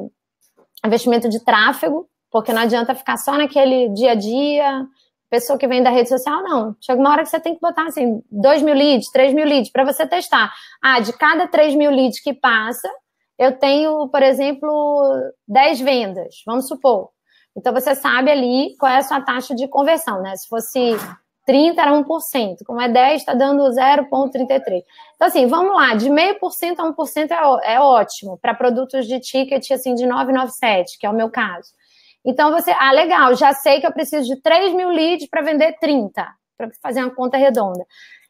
investimento de tráfego, porque não adianta ficar só naquele dia a dia, pessoa que vem da rede social, não. Chega uma hora que você tem que botar assim, 2 mil leads, 3 mil leads, para você testar. Ah, de cada 3 mil leads que passa, eu tenho, por exemplo, 10 vendas, vamos supor. Então você sabe ali qual é a sua taxa de conversão, né? Se fosse 30 era 1%. Como é 10, está dando 0,33%. Então, assim, vamos lá, de 0,5% a 1% é, é ótimo para produtos de ticket assim de 997, que é o meu caso. Então você, ah, legal, já sei que eu preciso de 3 mil leads para vender 30, para fazer uma conta redonda.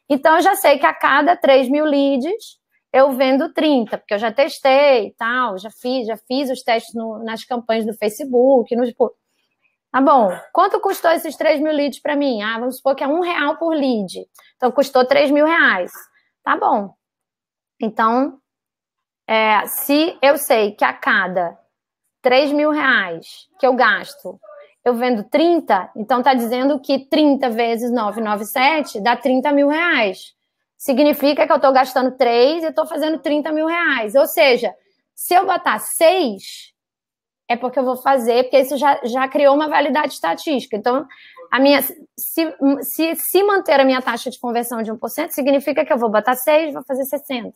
Então eu já sei que a cada 3 mil leads eu vendo 30, porque eu já testei e tal, já fiz, já fiz os testes no, nas campanhas do Facebook, no, tipo, Tá bom, quanto custou esses 3 mil leads para mim? Ah, vamos supor que é um real por lead. Então, custou 3 mil reais. Tá bom. Então, é, se eu sei que a cada 3 mil reais que eu gasto, eu vendo 30, então tá dizendo que 30 vezes 997 dá 30 mil reais. Significa que eu estou gastando 3 e estou fazendo 30 mil reais. Ou seja, se eu botar 6 é porque eu vou fazer, porque isso já, já criou uma validade estatística. Então, a minha, se, se, se manter a minha taxa de conversão de 1%, significa que eu vou botar 6, vou fazer 60.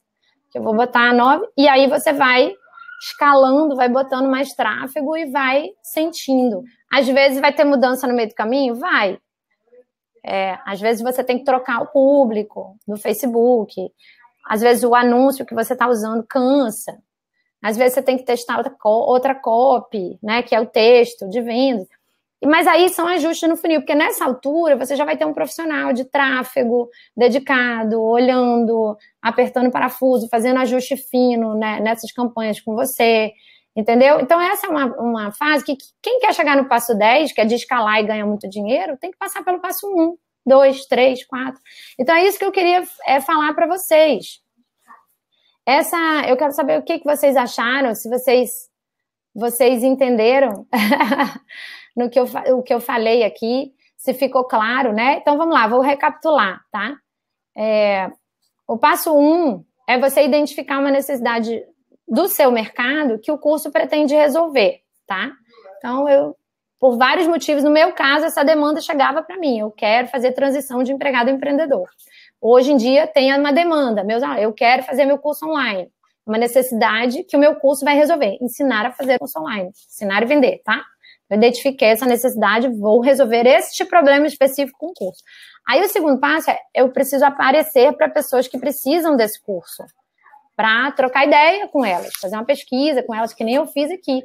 Que eu vou botar 9, e aí você vai escalando, vai botando mais tráfego e vai sentindo. Às vezes vai ter mudança no meio do caminho? Vai. É, às vezes você tem que trocar o público no Facebook. Às vezes o anúncio que você está usando cansa. Às vezes você tem que testar outra, outra copy, né? Que é o texto de venda. Mas aí são ajustes no funil, porque nessa altura você já vai ter um profissional de tráfego dedicado, olhando, apertando parafuso, fazendo ajuste fino né, nessas campanhas com você, entendeu? Então, essa é uma, uma fase que quem quer chegar no passo 10, que é de escalar e ganhar muito dinheiro, tem que passar pelo passo 1, 2, 3, 4. Então, é isso que eu queria é, falar para vocês. Essa, eu quero saber o que, que vocês acharam, se vocês vocês entenderam [laughs] no que eu, o que eu falei aqui, se ficou claro, né? Então vamos lá, vou recapitular, tá? É, o passo um é você identificar uma necessidade do seu mercado que o curso pretende resolver, tá? Então eu, por vários motivos, no meu caso, essa demanda chegava para mim. Eu quero fazer transição de empregado a empreendedor. Hoje em dia tem uma demanda, meus, ah, eu quero fazer meu curso online. Uma necessidade que o meu curso vai resolver, ensinar a fazer curso online, ensinar e vender, tá? Eu identifiquei essa necessidade, vou resolver este problema específico com o curso. Aí o segundo passo é, eu preciso aparecer para pessoas que precisam desse curso, para trocar ideia com elas, fazer uma pesquisa com elas, que nem eu fiz aqui.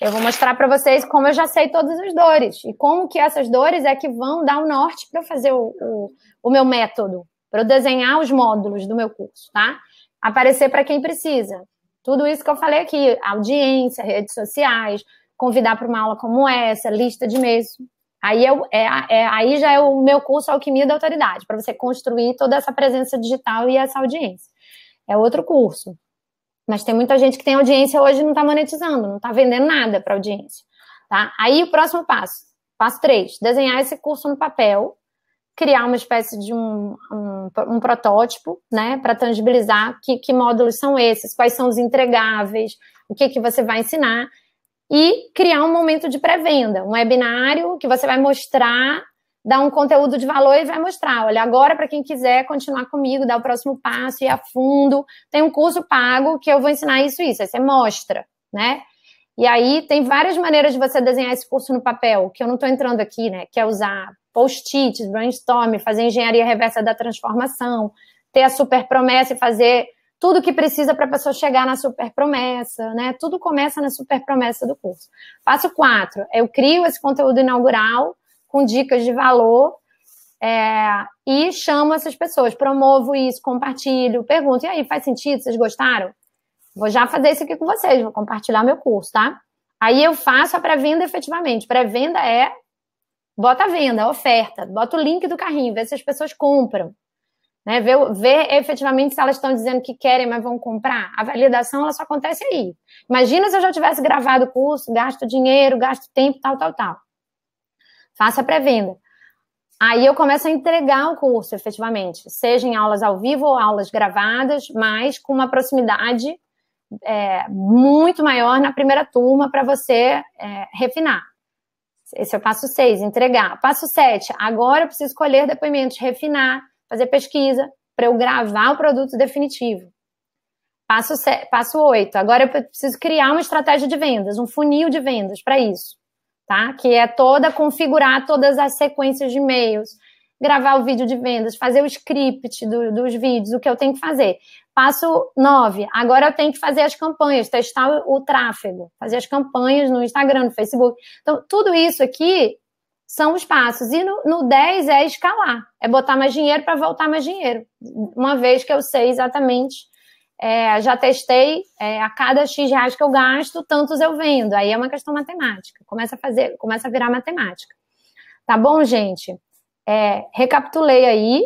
Eu vou mostrar para vocês como eu já sei todas as dores e como que essas dores é que vão dar o um norte para fazer o, o, o meu método, para eu desenhar os módulos do meu curso, tá? Aparecer para quem precisa. Tudo isso que eu falei aqui, audiência, redes sociais, convidar para uma aula como essa, lista de mesmo. Aí, eu, é, é, aí já é o meu curso Alquimia é da Autoridade, para você construir toda essa presença digital e essa audiência. É outro curso. Mas tem muita gente que tem audiência hoje e não está monetizando, não está vendendo nada para audiência. Tá? Aí o próximo passo, passo 3, desenhar esse curso no papel criar uma espécie de um, um, um protótipo, né, para tangibilizar que, que, módulos são esses, quais são os entregáveis, o que, que você vai ensinar, e criar um momento de pré-venda, um webinário que você vai mostrar, dar um conteúdo de valor e vai mostrar, olha, agora para quem quiser continuar comigo, dar o próximo passo, ir a fundo, tem um curso pago que eu vou ensinar isso e isso, aí você mostra, né, e aí tem várias maneiras de você desenhar esse curso no papel, que eu não estou entrando aqui, né? Que é usar post-its, brainstorm, fazer engenharia reversa da transformação, ter a super promessa e fazer tudo o que precisa para a pessoa chegar na super promessa, né? Tudo começa na super promessa do curso. Passo quatro, eu crio esse conteúdo inaugural com dicas de valor é, e chamo essas pessoas, promovo isso, compartilho, pergunto, e aí, faz sentido? Vocês gostaram? Vou já fazer isso aqui com vocês, vou compartilhar meu curso, tá? Aí eu faço a pré-venda efetivamente. Pré-venda é bota a venda, oferta, bota o link do carrinho, vê se as pessoas compram. Né? Vê, ver efetivamente se elas estão dizendo que querem, mas vão comprar. A validação ela só acontece aí. Imagina se eu já tivesse gravado o curso, gasto dinheiro, gasto tempo, tal, tal, tal. Faça a pré-venda. Aí eu começo a entregar o curso, efetivamente, seja em aulas ao vivo ou aulas gravadas, mas com uma proximidade é, muito maior na primeira turma para você é, refinar. Esse é o passo 6, entregar. Passo 7, agora eu preciso escolher depoimentos, refinar, fazer pesquisa para eu gravar o produto definitivo. Passo, se, passo 8, agora eu preciso criar uma estratégia de vendas, um funil de vendas para isso, tá? Que é toda configurar todas as sequências de e-mails, gravar o vídeo de vendas, fazer o script do, dos vídeos, o que eu tenho que fazer. Passo 9. Agora eu tenho que fazer as campanhas, testar o, o tráfego, fazer as campanhas no Instagram, no Facebook. Então, tudo isso aqui são os passos. E no, 10 é escalar, é botar mais dinheiro para voltar mais dinheiro. Uma vez que eu sei exatamente, é, já testei, é, a cada X reais que eu gasto, tantos eu vendo. Aí é uma questão matemática. Começa a fazer, começa a virar matemática. Tá bom, gente? é, recapitulei aí.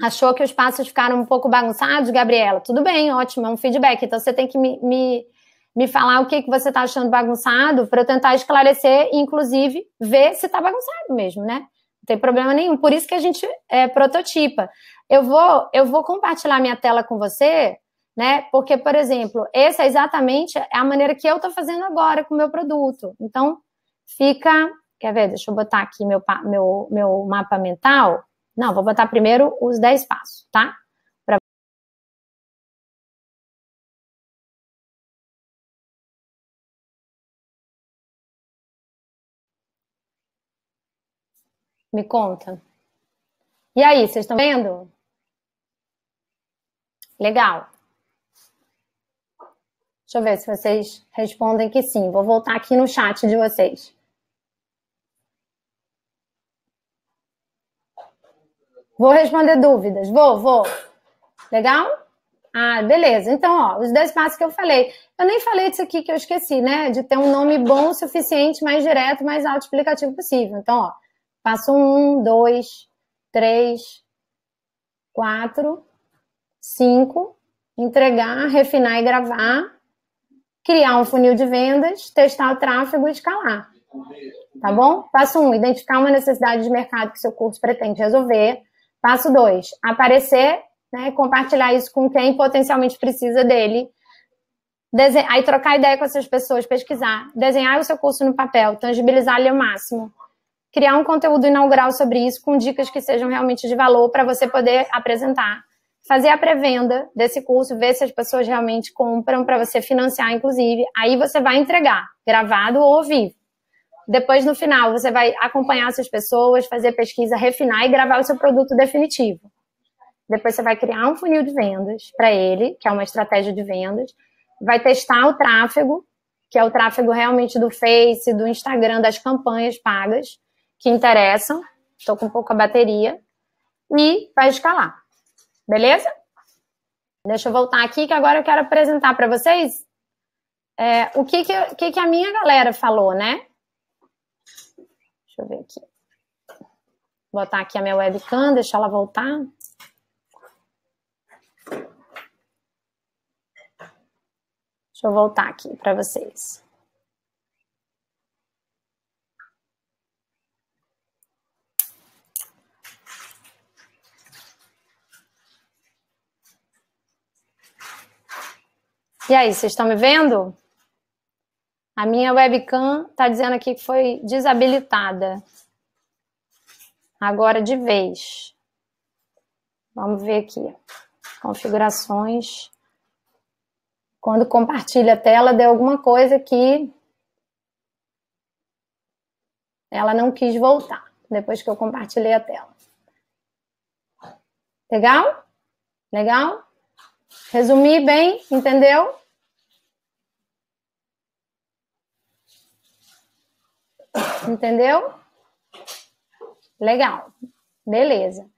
Achou que os passos ficaram um pouco bagunçados, Gabriela? Tudo bem, ótimo, é um feedback. Então você tem que me, me, me falar o que, que você está achando bagunçado para eu tentar esclarecer, inclusive ver se está bagunçado mesmo, né? Não tem problema nenhum. Por isso que a gente é, prototipa. Eu vou, eu vou compartilhar minha tela com você, né? Porque, por exemplo, essa é exatamente a maneira que eu estou fazendo agora com o meu produto. Então, fica Quer ver? Deixa eu botar aqui meu, meu, meu mapa mental. Não, vou botar primeiro os 10 passos, tá? Para Me conta. E aí, vocês estão vendo? Legal. Deixa eu ver se vocês respondem que sim. Vou voltar aqui no chat de vocês. Vou responder dúvidas. Vou, vou. Legal? Ah, beleza. Então, ó, os 10 passos que eu falei. Eu nem falei disso aqui que eu esqueci, né? De ter um nome bom o suficiente, mais direto, mais auto-explicativo possível. Então, ó, passo 1, 2, 3, 4, 5, entregar, refinar e gravar, criar um funil de vendas, testar o tráfego e escalar. Tá bom? Passo 1, um, identificar uma necessidade de mercado que seu curso pretende resolver. Passo dois, aparecer, né, compartilhar isso com quem potencialmente precisa dele. Desen... Aí trocar ideia com essas pessoas, pesquisar, desenhar o seu curso no papel, tangibilizar ele ao máximo. Criar um conteúdo inaugural sobre isso com dicas que sejam realmente de valor para você poder apresentar. Fazer a pré-venda desse curso, ver se as pessoas realmente compram para você financiar, inclusive. Aí você vai entregar, gravado ou vivo. Depois, no final, você vai acompanhar essas pessoas, fazer pesquisa, refinar e gravar o seu produto definitivo. Depois você vai criar um funil de vendas para ele, que é uma estratégia de vendas. Vai testar o tráfego, que é o tráfego realmente do Face, do Instagram, das campanhas pagas que interessam. Estou com pouca bateria. E vai escalar. Beleza? Deixa eu voltar aqui, que agora eu quero apresentar para vocês é, o que que, que, que, a minha galera falou, né? Deixa eu ver aqui. botar aqui a minha webcam, deixa ela voltar. Deixa eu voltar aqui para vocês. E aí, vocês estão me vendo? A minha webcam está dizendo aqui que foi desabilitada. Agora de vez. Vamos ver aqui. Configurações. Quando compartilha a tela, deu alguma coisa que ela não quis voltar depois que eu compartilhei a tela. Legal? Legal? Resumi bem, entendeu? Entendeu? Legal. Beleza.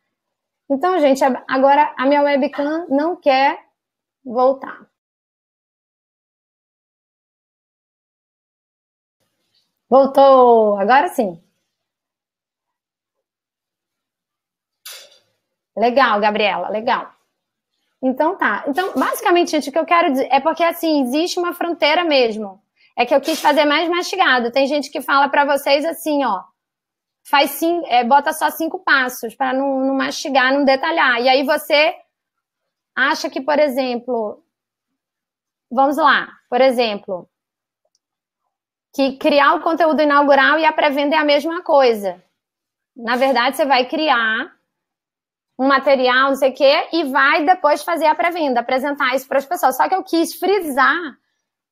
Então, gente, agora a minha webcam não quer voltar. Voltou! Agora sim. Legal, Gabriela, legal. Então tá. Então, basicamente, gente, o que eu quero dizer é porque assim, existe uma fronteira mesmo é que eu quis fazer mais mastigado. Tem gente que fala para vocês assim, ó, faz cinco, é, bota só cinco passos para não, não mastigar, não detalhar. E aí você acha que, por exemplo, vamos lá, por exemplo, que criar o conteúdo inaugural e a pré-venda é a mesma coisa. Na verdade, você vai criar um material, não sei o quê, e vai depois fazer a pré-venda, apresentar isso para as pessoas. Só que eu quis frisar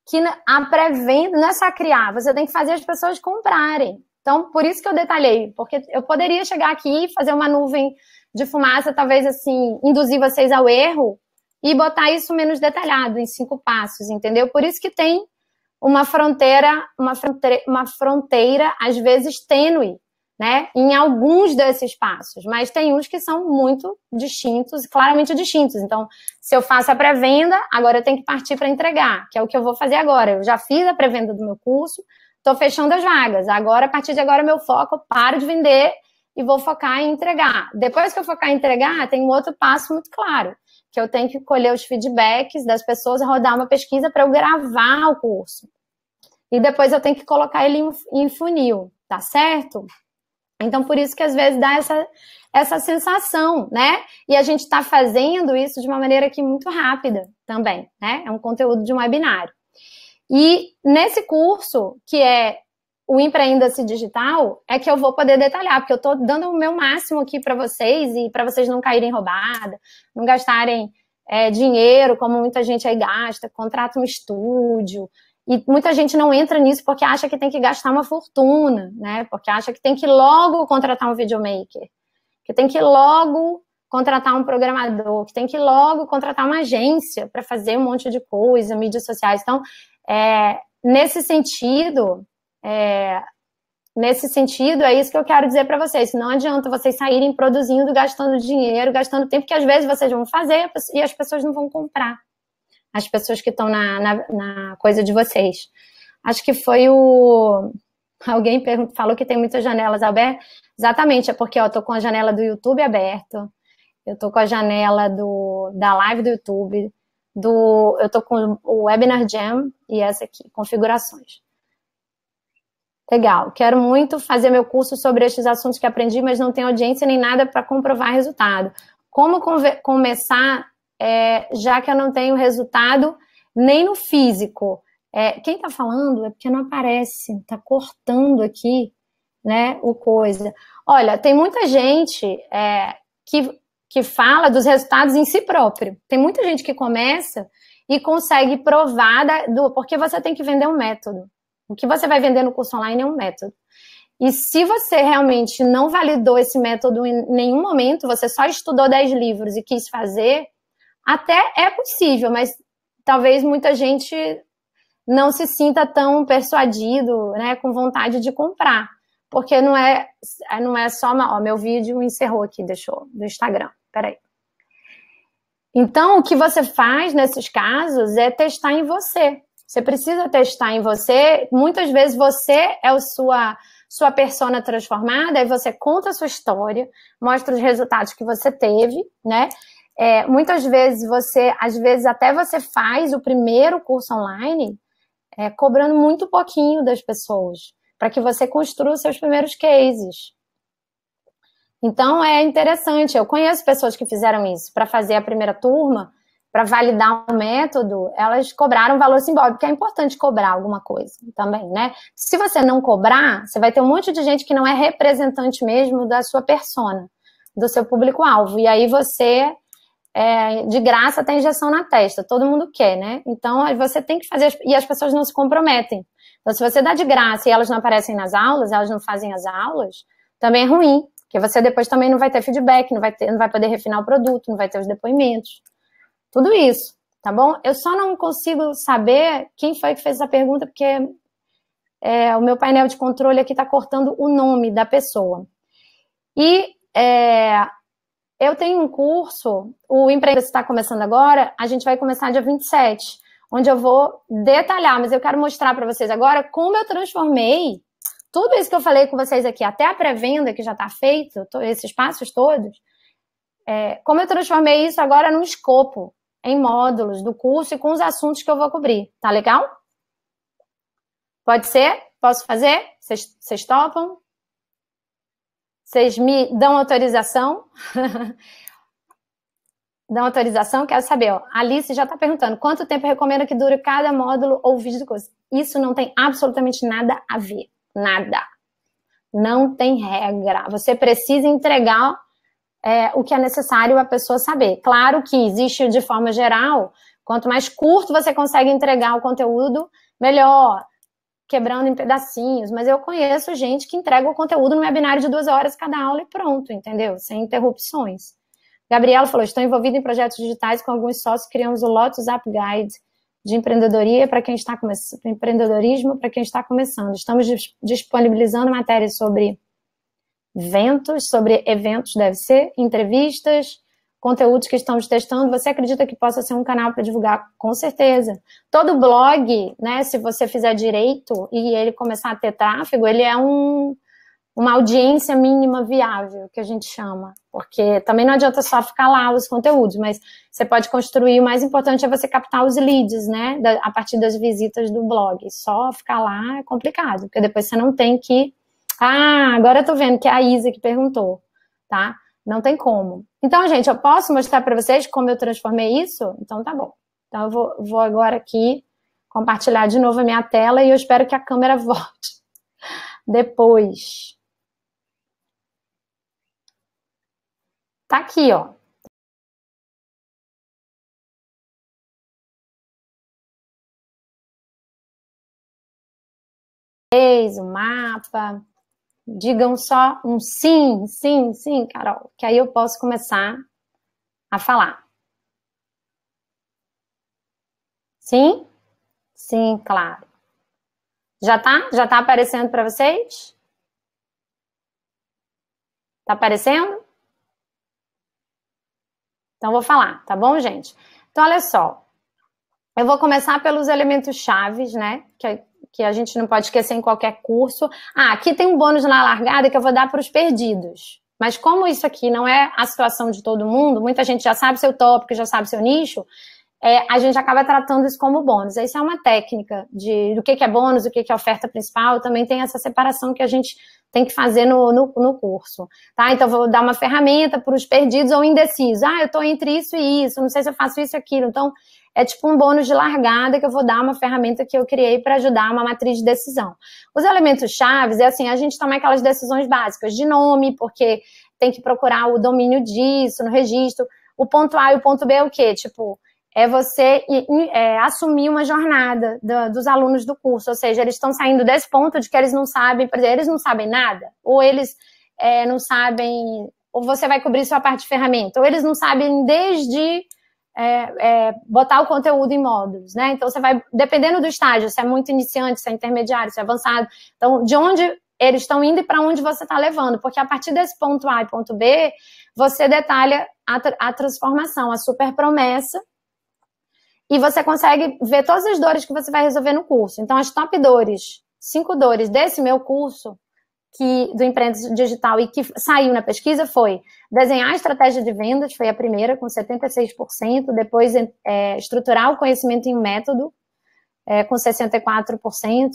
que a pré-venda não é só criar, você tem que fazer as pessoas comprarem. Então, por isso que eu detalhei, porque eu poderia chegar aqui e fazer uma nuvem de fumaça, talvez assim, induzir vocês ao erro e botar isso menos detalhado, em cinco passos, entendeu? Por isso que tem uma fronteira, uma fronteira, uma fronteira às vezes tênue né, em alguns desses passos, mas tem uns que são muito distintos, claramente distintos. Então, se eu faço a pré-venda, agora eu tenho que partir para entregar, que é o que eu vou fazer agora. Eu já fiz a pré-venda do meu curso, estou fechando as vagas. Agora, a partir de agora, meu foco, eu paro de vender e vou focar em entregar. Depois que eu focar em entregar, tem um outro passo muito claro, que eu tenho que colher os feedbacks das pessoas, rodar uma pesquisa para eu gravar o curso. E depois eu tenho que colocar ele em funil, tá certo? Então, por isso que às vezes dá essa, essa sensação, né? E a gente está fazendo isso de uma maneira aqui muito rápida também, né? É um conteúdo de um webinário. E nesse curso, que é o Empreenda-se Digital, é que eu vou poder detalhar, porque eu estou dando o meu máximo aqui para vocês e para vocês não caírem roubada, não gastarem é, dinheiro, como muita gente aí gasta, contrata um estúdio, e muita gente não entra nisso porque acha que tem que gastar uma fortuna, né? Porque acha que tem que logo contratar um videomaker, que tem que logo contratar um programador, que tem que logo contratar uma agência para fazer um monte de coisa, mídias sociais. Então, é, nesse sentido, é, nesse sentido, é isso que eu quero dizer para vocês. Não adianta vocês saírem produzindo, gastando dinheiro, gastando tempo, que às vezes vocês vão fazer e as pessoas não vão comprar as pessoas que estão na, na, na, coisa de vocês. Acho que foi o. Alguém falou que tem muitas janelas abertas. Exatamente, é porque ó, eu tô com a janela do YouTube aberta, eu tô com a janela do, da live do YouTube, do, eu tô com o Webinar Jam e essa aqui, configurações. Legal. Quero muito fazer meu curso sobre estes assuntos que aprendi, mas não tenho audiência nem nada para comprovar resultado. Como come começar é, já que eu não tenho resultado nem no físico. É, quem está falando é porque não aparece, está cortando aqui, né, o coisa. Olha, tem muita gente é, que, que fala dos resultados em si próprio. Tem muita gente que começa e consegue provar, da, do, porque você tem que vender um método. O que você vai vender no curso online é um método. E se você realmente não validou esse método em nenhum momento, você só estudou 10 livros e quis fazer, até é possível, mas talvez muita gente não se sinta tão persuadido, né, com vontade de comprar, porque não é não é só uma, ó, meu vídeo encerrou aqui, deixou do Instagram. Peraí. Então, o que você faz nesses casos é testar em você. Você precisa testar em você. Muitas vezes você é o sua sua persona transformada, aí você conta a sua história, mostra os resultados que você teve, né? É, muitas vezes você, às vezes até você faz o primeiro curso online é, cobrando muito pouquinho das pessoas, para que você construa os seus primeiros cases. Então é interessante, eu conheço pessoas que fizeram isso para fazer a primeira turma, para validar o um método, elas cobraram um valor simbólico, que é importante cobrar alguma coisa também, né? Se você não cobrar, você vai ter um monte de gente que não é representante mesmo da sua persona, do seu público-alvo. E aí você é, de graça até injeção na testa. Todo mundo quer, né? Então você tem que fazer. E as pessoas não se comprometem. Então, se você dá de graça e elas não aparecem nas aulas, elas não fazem as aulas, também é ruim. Porque você depois também não vai ter feedback, não vai, ter, não vai poder refinar o produto, não vai ter os depoimentos. Tudo isso, tá bom? Eu só não consigo saber quem foi que fez essa pergunta, porque é, o meu painel de controle aqui está cortando o nome da pessoa. E é, eu tenho um curso, o empreendedor está começando agora, a gente vai começar dia 27, onde eu vou detalhar, mas eu quero mostrar para vocês agora como eu transformei tudo isso que eu falei com vocês aqui, até a pré-venda que já está feito, esses passos todos, é, como eu transformei isso agora num escopo, em módulos do curso e com os assuntos que eu vou cobrir. Tá legal? Pode ser? Posso fazer? Vocês topam? Vocês me dão autorização? [laughs] dão autorização? Quero saber. Ó. Alice já está perguntando quanto tempo recomendo que dure cada módulo ou vídeo de curso. Isso não tem absolutamente nada a ver. Nada. Não tem regra. Você precisa entregar é, o que é necessário a pessoa saber. Claro que existe de forma geral, quanto mais curto você consegue entregar o conteúdo, melhor quebrando em pedacinhos, mas eu conheço gente que entrega o conteúdo no webinário de duas horas cada aula e pronto, entendeu? Sem interrupções. Gabriela falou, estou envolvida em projetos digitais com alguns sócios, criamos o Lotus App Guide de empreendedoria para quem está começando, empreendedorismo para quem está começando. Estamos disponibilizando matérias sobre eventos, sobre eventos deve ser, entrevistas, conteúdos que estamos testando, você acredita que possa ser um canal para divulgar? Com certeza. Todo blog, né, se você fizer direito e ele começar a ter tráfego, ele é um, uma audiência mínima viável, que a gente chama. Porque também não adianta só ficar lá os conteúdos, mas você pode construir, o mais importante é você captar os leads, né, a partir das visitas do blog. Só ficar lá é complicado, porque depois você não tem que... Ah, agora eu tô vendo que é a Isa que perguntou, tá? Não tem como. Então, gente, eu posso mostrar para vocês como eu transformei isso? Então, tá bom. Então, eu vou, vou agora aqui compartilhar de novo a minha tela e eu espero que a câmera [laughs] volte depois. Tá aqui, ó. o mapa digam só um sim, sim, sim, Carol, que aí eu posso começar a falar. Sim? Sim, claro. Já tá? Já tá aparecendo para vocês? Tá aparecendo? Então vou falar, tá bom, gente? Então olha só. Eu vou começar pelos elementos chaves, né, que é que a gente não pode esquecer em qualquer curso. Ah, aqui tem um bônus na largada que eu vou dar para os perdidos. Mas como isso aqui não é a situação de todo mundo, muita gente já sabe seu tópico, já sabe seu nicho, é, a gente acaba tratando isso como bônus. Isso é uma técnica de do que, que é bônus, o que, que é oferta principal. Também tem essa separação que a gente tem que fazer no, no, no curso. Tá? Então, vou dar uma ferramenta para os perdidos ou indecisos. Ah, eu estou entre isso e isso, não sei se eu faço isso e aquilo. Então, é tipo um bônus de largada que eu vou dar uma ferramenta que eu criei para ajudar uma matriz de decisão. Os elementos chaves é assim, a gente toma aquelas decisões básicas de nome, porque tem que procurar o domínio disso no registro. O ponto A e o ponto B é o quê? Tipo, é você é, assumir uma jornada do, dos alunos do curso, ou seja, eles estão saindo desse ponto de que eles não sabem, por exemplo, eles não sabem nada, ou eles é, não sabem, ou você vai cobrir sua parte de ferramenta, ou eles não sabem desde é, é, botar o conteúdo em módulos, né? Então você vai, dependendo do estágio, se é muito iniciante, se é intermediário, se é avançado. Então, de onde eles estão indo e para onde você está levando, porque a partir desse ponto A e ponto B, você detalha a, a transformação, a super promessa, e você consegue ver todas as dores que você vai resolver no curso. Então, as top dores, cinco dores desse meu curso, que do empreendedor digital e que saiu na pesquisa foi desenhar a estratégia de vendas, foi a primeira, com 76%, depois é, estruturar o conhecimento em um método, é, com 64%,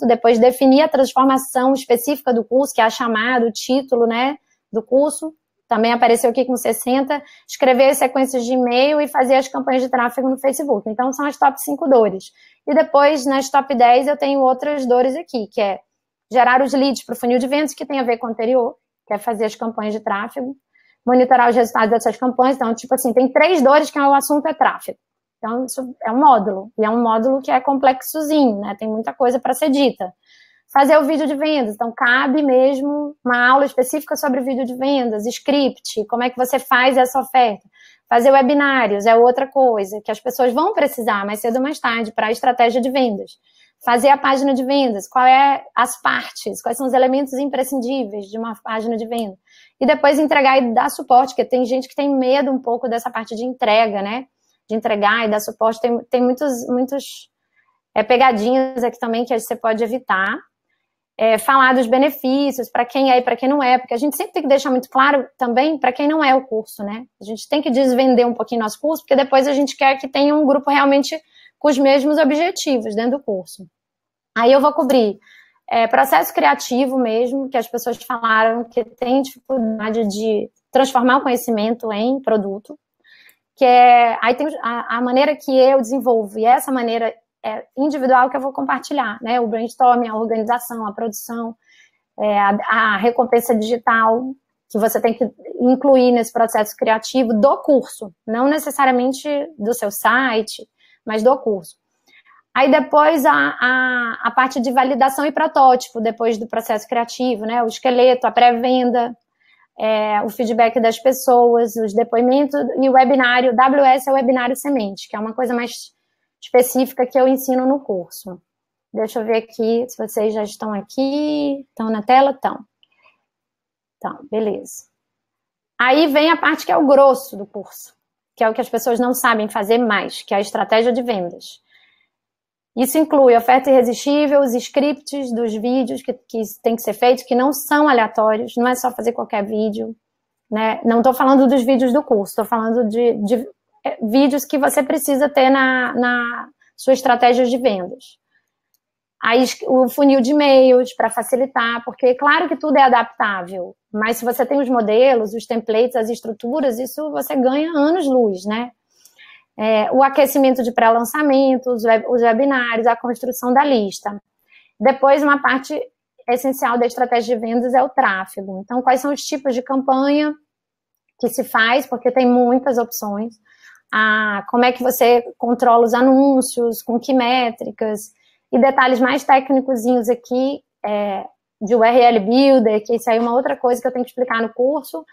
depois definir a transformação específica do curso, que é a chamada, o título né, do curso, também apareceu aqui com 60%, escrever as sequências de e-mail e fazer as campanhas de tráfego no Facebook. Então, são as top 5 dores. E depois, nas top 10, eu tenho outras dores aqui, que é gerar os leads para o funil de vendas, que tem a ver com o anterior, que é fazer as campanhas de tráfego, monitorar os resultados dessas campanhas. Então, tipo assim, tem três dores que é o assunto é tráfego. Então, isso é um módulo, e é um módulo que é complexozinho, né? Tem muita coisa para ser dita. Fazer o vídeo de vendas, então cabe mesmo uma aula específica sobre vídeo de vendas, script, como é que você faz essa oferta. Fazer webinários é outra coisa que as pessoas vão precisar mais cedo ou mais tarde para a estratégia de vendas fazer a página de vendas, qual é as partes, quais são os elementos imprescindíveis de uma página de venda. E depois entregar e dar suporte, porque tem gente que tem medo um pouco dessa parte de entrega, né? De entregar e dar suporte. Tem, tem muitos, muitos é, pegadinhas aqui também que você pode evitar. É, falar dos benefícios, para quem é e para quem não é, porque a gente sempre tem que deixar muito claro também para quem não é o curso, né? A gente tem que desvender um pouquinho nosso curso, porque depois a gente quer que tenha um grupo realmente com os mesmos objetivos dentro do curso. Aí eu vou cobrir é, processo criativo mesmo, que as pessoas falaram que tem dificuldade de transformar o conhecimento em produto, que é aí tem a, a maneira que eu desenvolvo e essa maneira é, individual que eu vou compartilhar, né? O brainstorming, a organização, a produção, é, a, a recompensa digital que você tem que incluir nesse processo criativo do curso, não necessariamente do seu site, mas do curso. Aí depois a, a, a parte de validação e protótipo, depois do processo criativo, né? O esqueleto, a pré-venda, é, o feedback das pessoas, os depoimentos e o webinário. WS é o webinário semente, que é uma coisa mais específica que eu ensino no curso. Deixa eu ver aqui se vocês já estão aqui. Estão na tela? Estão. Então, beleza. Aí vem a parte que é o grosso do curso, que é o que as pessoas não sabem fazer mais, que é a estratégia de vendas. Isso inclui oferta irresistível, os scripts dos vídeos que, que tem que ser feito, que não são aleatórios, não é só fazer qualquer vídeo. Né? Não estou falando dos vídeos do curso, estou falando de, de é, vídeos que você precisa ter na, na sua estratégia de vendas. Aí o funil de e-mails para facilitar, porque claro que tudo é adaptável, mas se você tem os modelos, os templates, as estruturas, isso você ganha anos-luz, né? é, o aquecimento de pré-lançamento, os, web, os webinários, a construção da lista. Depois, uma parte essencial da estratégia de vendas é o tráfego. Então, quais são os tipos de campanha que se faz, porque tem muitas opções. Ah, como é que você controla os anúncios, com que métricas, e detalhes mais técnicos aqui, é, de URL Builder, que isso aí é uma outra coisa que eu tenho que explicar no curso.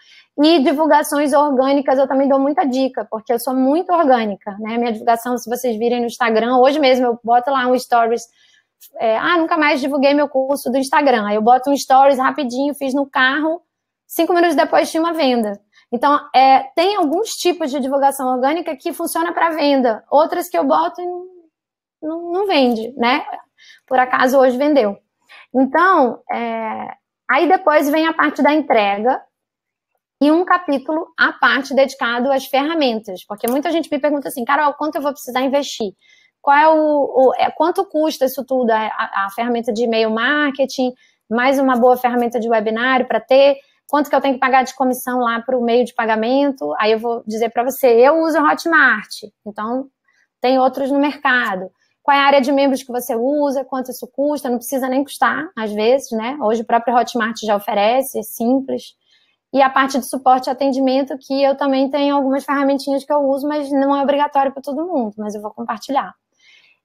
E divulgações orgânicas eu também dou muita dica, porque eu sou muito orgânica, né? Minha divulgação, se vocês virem no Instagram, hoje mesmo eu boto lá um stories. É, ah, nunca mais divulguei meu curso do Instagram. Aí eu boto um stories rapidinho, fiz no carro, cinco minutos depois tinha uma venda. Então, é, tem alguns tipos de divulgação orgânica que funciona para venda, outras que eu boto e não, não, não vende, né? Por acaso hoje vendeu. Então, é, aí depois vem a parte da entrega e um capítulo a parte dedicado às ferramentas, porque muita gente me pergunta assim, Carol, quanto eu vou precisar investir? Qual é o, o é, quanto custa isso tudo? A, é, a, a ferramenta de e-mail marketing, mais uma boa ferramenta de webinário para ter, quanto que eu tenho que pagar de comissão lá para o meio de pagamento? Aí eu vou dizer para você, eu uso Hotmart, então tem outros no mercado qual é a área de membros que você usa, quanto isso custa, não precisa nem custar, às vezes, né? Hoje o próprio Hotmart já oferece, é simples. E a parte de suporte e atendimento, que eu também tenho algumas ferramentinhas que eu uso, mas não é obrigatório para todo mundo, mas eu vou compartilhar.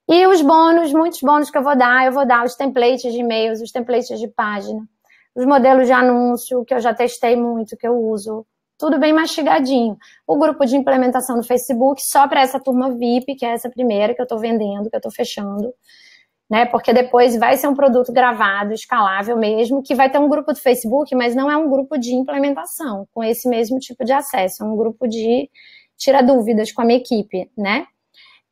E os bônus, muitos bônus que eu vou dar, eu vou dar os templates de e-mails, os templates de página, os modelos de anúncio que eu já testei muito, que eu uso, tudo bem mastigadinho. O grupo de implementação do Facebook, só para essa turma VIP, que é essa primeira que eu estou vendendo, que eu estou fechando, né? Porque depois vai ser um produto gravado, escalável mesmo, que vai ter um grupo do Facebook, mas não é um grupo de implementação, com esse mesmo tipo de acesso, é um grupo de tira dúvidas com a minha equipe, né?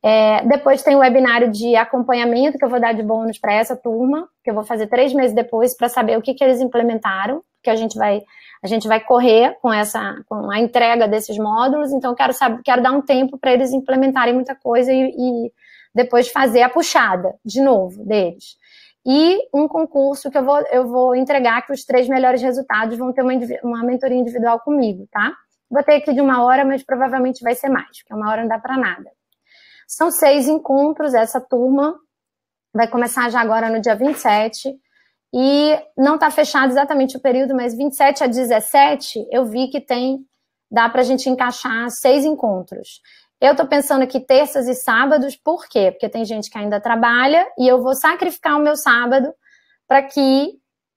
É, depois tem o webinário de acompanhamento que eu vou dar de bônus para essa turma, que eu vou fazer três meses depois para saber o que, que eles implementaram, que a gente vai a gente vai correr com essa com a entrega desses módulos, então quero saber, quero dar um tempo para eles implementarem muita coisa e, e depois fazer a puxada de novo deles e um concurso que eu vou, eu vou entregar que os três melhores resultados vão ter uma, uma mentoria individual comigo, tá? Botei aqui de uma hora, mas provavelmente vai ser mais, porque uma hora não dá para nada. São seis encontros, essa turma vai começar já agora no dia 27. E não está fechado exatamente o período, mas 27 a 17 eu vi que tem, dá para a gente encaixar seis encontros. Eu estou pensando aqui terças e sábados, por quê? Porque tem gente que ainda trabalha e eu vou sacrificar o meu sábado para que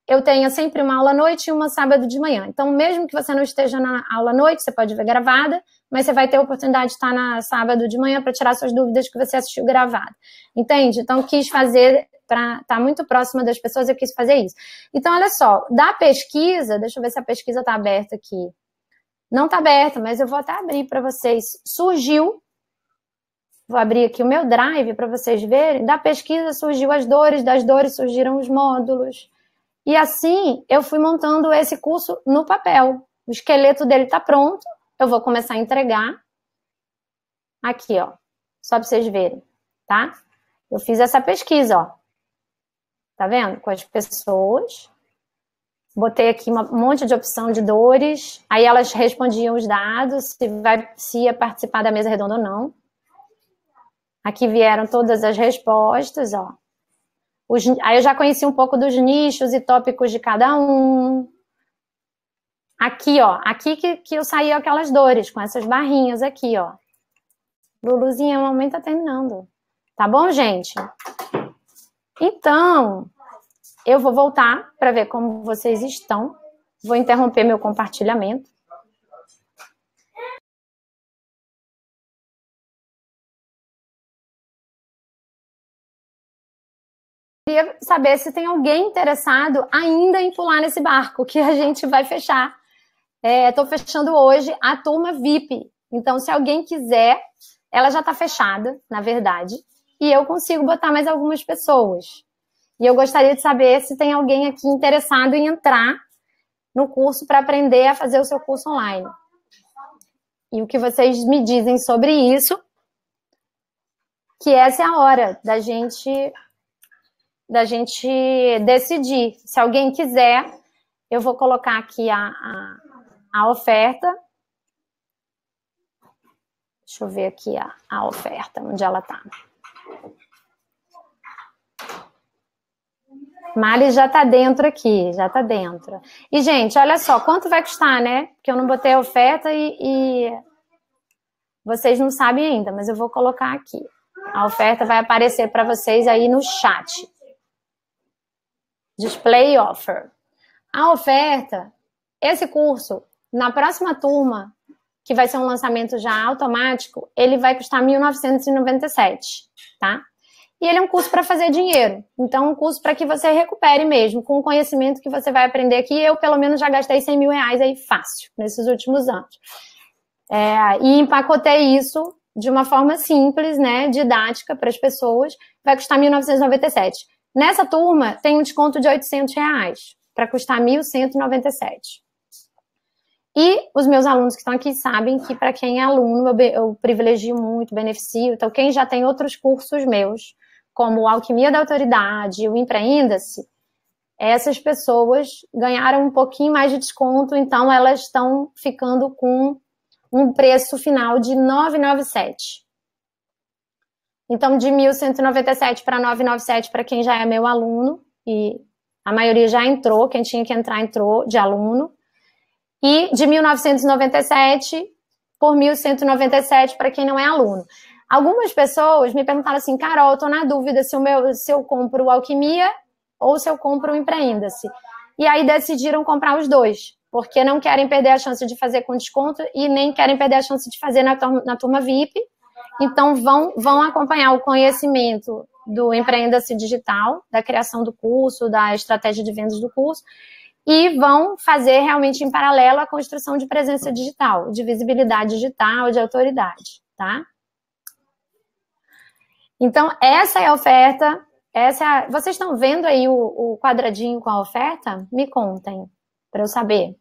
eu tenha sempre uma aula à noite e uma sábado de manhã. Então, mesmo que você não esteja na aula à noite, você pode ver gravada, mas você vai ter a oportunidade de estar na sábado de manhã para tirar suas dúvidas que você assistiu gravada. Entende? Então, quis fazer para estar tá muito próxima das pessoas, eu quis fazer isso. Então, olha só, da pesquisa, deixa eu ver se a pesquisa está aberta aqui. Não está aberta, mas eu vou até abrir para vocês. Surgiu, vou abrir aqui o meu drive para vocês verem. Da pesquisa surgiu as dores, das dores surgiram os módulos. E assim eu fui montando esse curso no papel. O esqueleto dele está pronto, eu vou começar a entregar. Aqui, ó, só para vocês verem, tá? Eu fiz essa pesquisa, ó tá vendo? Com as pessoas. Botei aqui um monte de opção de dores. Aí elas respondiam os dados, se, vai, se ia participar da mesa redonda ou não. Aqui vieram todas as respostas, ó. Os, aí eu já conheci um pouco dos nichos e tópicos de cada um. Aqui, ó, aqui que, que eu saí aquelas dores, com essas barrinhas aqui, ó. Luluzinha, a mamãe tá terminando. Tá bom, gente? Então, eu vou voltar para ver como vocês estão. Vou interromper meu compartilhamento. Queria saber se tem alguém interessado ainda em pular nesse barco que a gente vai fechar. Estou é, fechando hoje a turma VIP. Então, se alguém quiser, ela já está fechada, na verdade e eu consigo botar mais algumas pessoas. E eu gostaria de saber se tem alguém aqui interessado em entrar no curso para aprender a fazer o seu curso online. E o que vocês me dizem sobre isso, que essa é a hora da gente da gente decidir. Se alguém quiser, eu vou colocar aqui a, a, a oferta. Deixa eu ver aqui a, a oferta, onde ela está. Mali já tá dentro aqui, já tá dentro. E, gente, olha só, quanto vai custar, né? Porque eu não botei a oferta e, e, vocês não sabem ainda, mas eu vou colocar aqui. A oferta vai aparecer para vocês aí no chat. Display offer. A oferta, esse curso, na próxima turma, que vai ser um lançamento já automático, ele vai custar 1.997, tá? E ele é um curso para fazer dinheiro. Então, um curso para que você recupere mesmo, com o conhecimento que você vai aprender aqui. Eu, pelo menos, já gastei 100 mil reais aí fácil nesses últimos anos. É, e empacotei isso de uma forma simples, né, didática para as pessoas. Vai custar 1.997. Nessa turma, tem um desconto de 800 reais, para custar 1.197. E os meus alunos que estão aqui sabem que, para quem é aluno, eu, eu, privilegio muito, beneficio. Então, quem já tem outros cursos meus, como Alquimia da Autoridade, o Empreenda-se, essas pessoas ganharam um pouquinho mais de desconto, então elas estão ficando com um preço final de 997. Então, de 1.197 para 997 para quem já é meu aluno, e a maioria já entrou, quem tinha que entrar entrou de aluno e de 1997 por 1197 para quem não é aluno. Algumas pessoas me perguntaram assim, Carol, estou na dúvida se, o meu, se eu compro Alquimia ou se eu compro Empreenda-se. E aí decidiram comprar os dois, porque não querem perder a chance de fazer com desconto e nem querem perder a chance de fazer na, turma, na turma VIP. Então vão, vão acompanhar o conhecimento do Empreenda-se Digital, da criação do curso, da estratégia de vendas do curso, e vão fazer realmente em paralelo a construção de presença digital, de visibilidade digital, de autoridade, tá? Então, essa é a oferta. Essa é a... Vocês estão vendo aí o, o, quadradinho com a oferta? Me contem, para eu saber.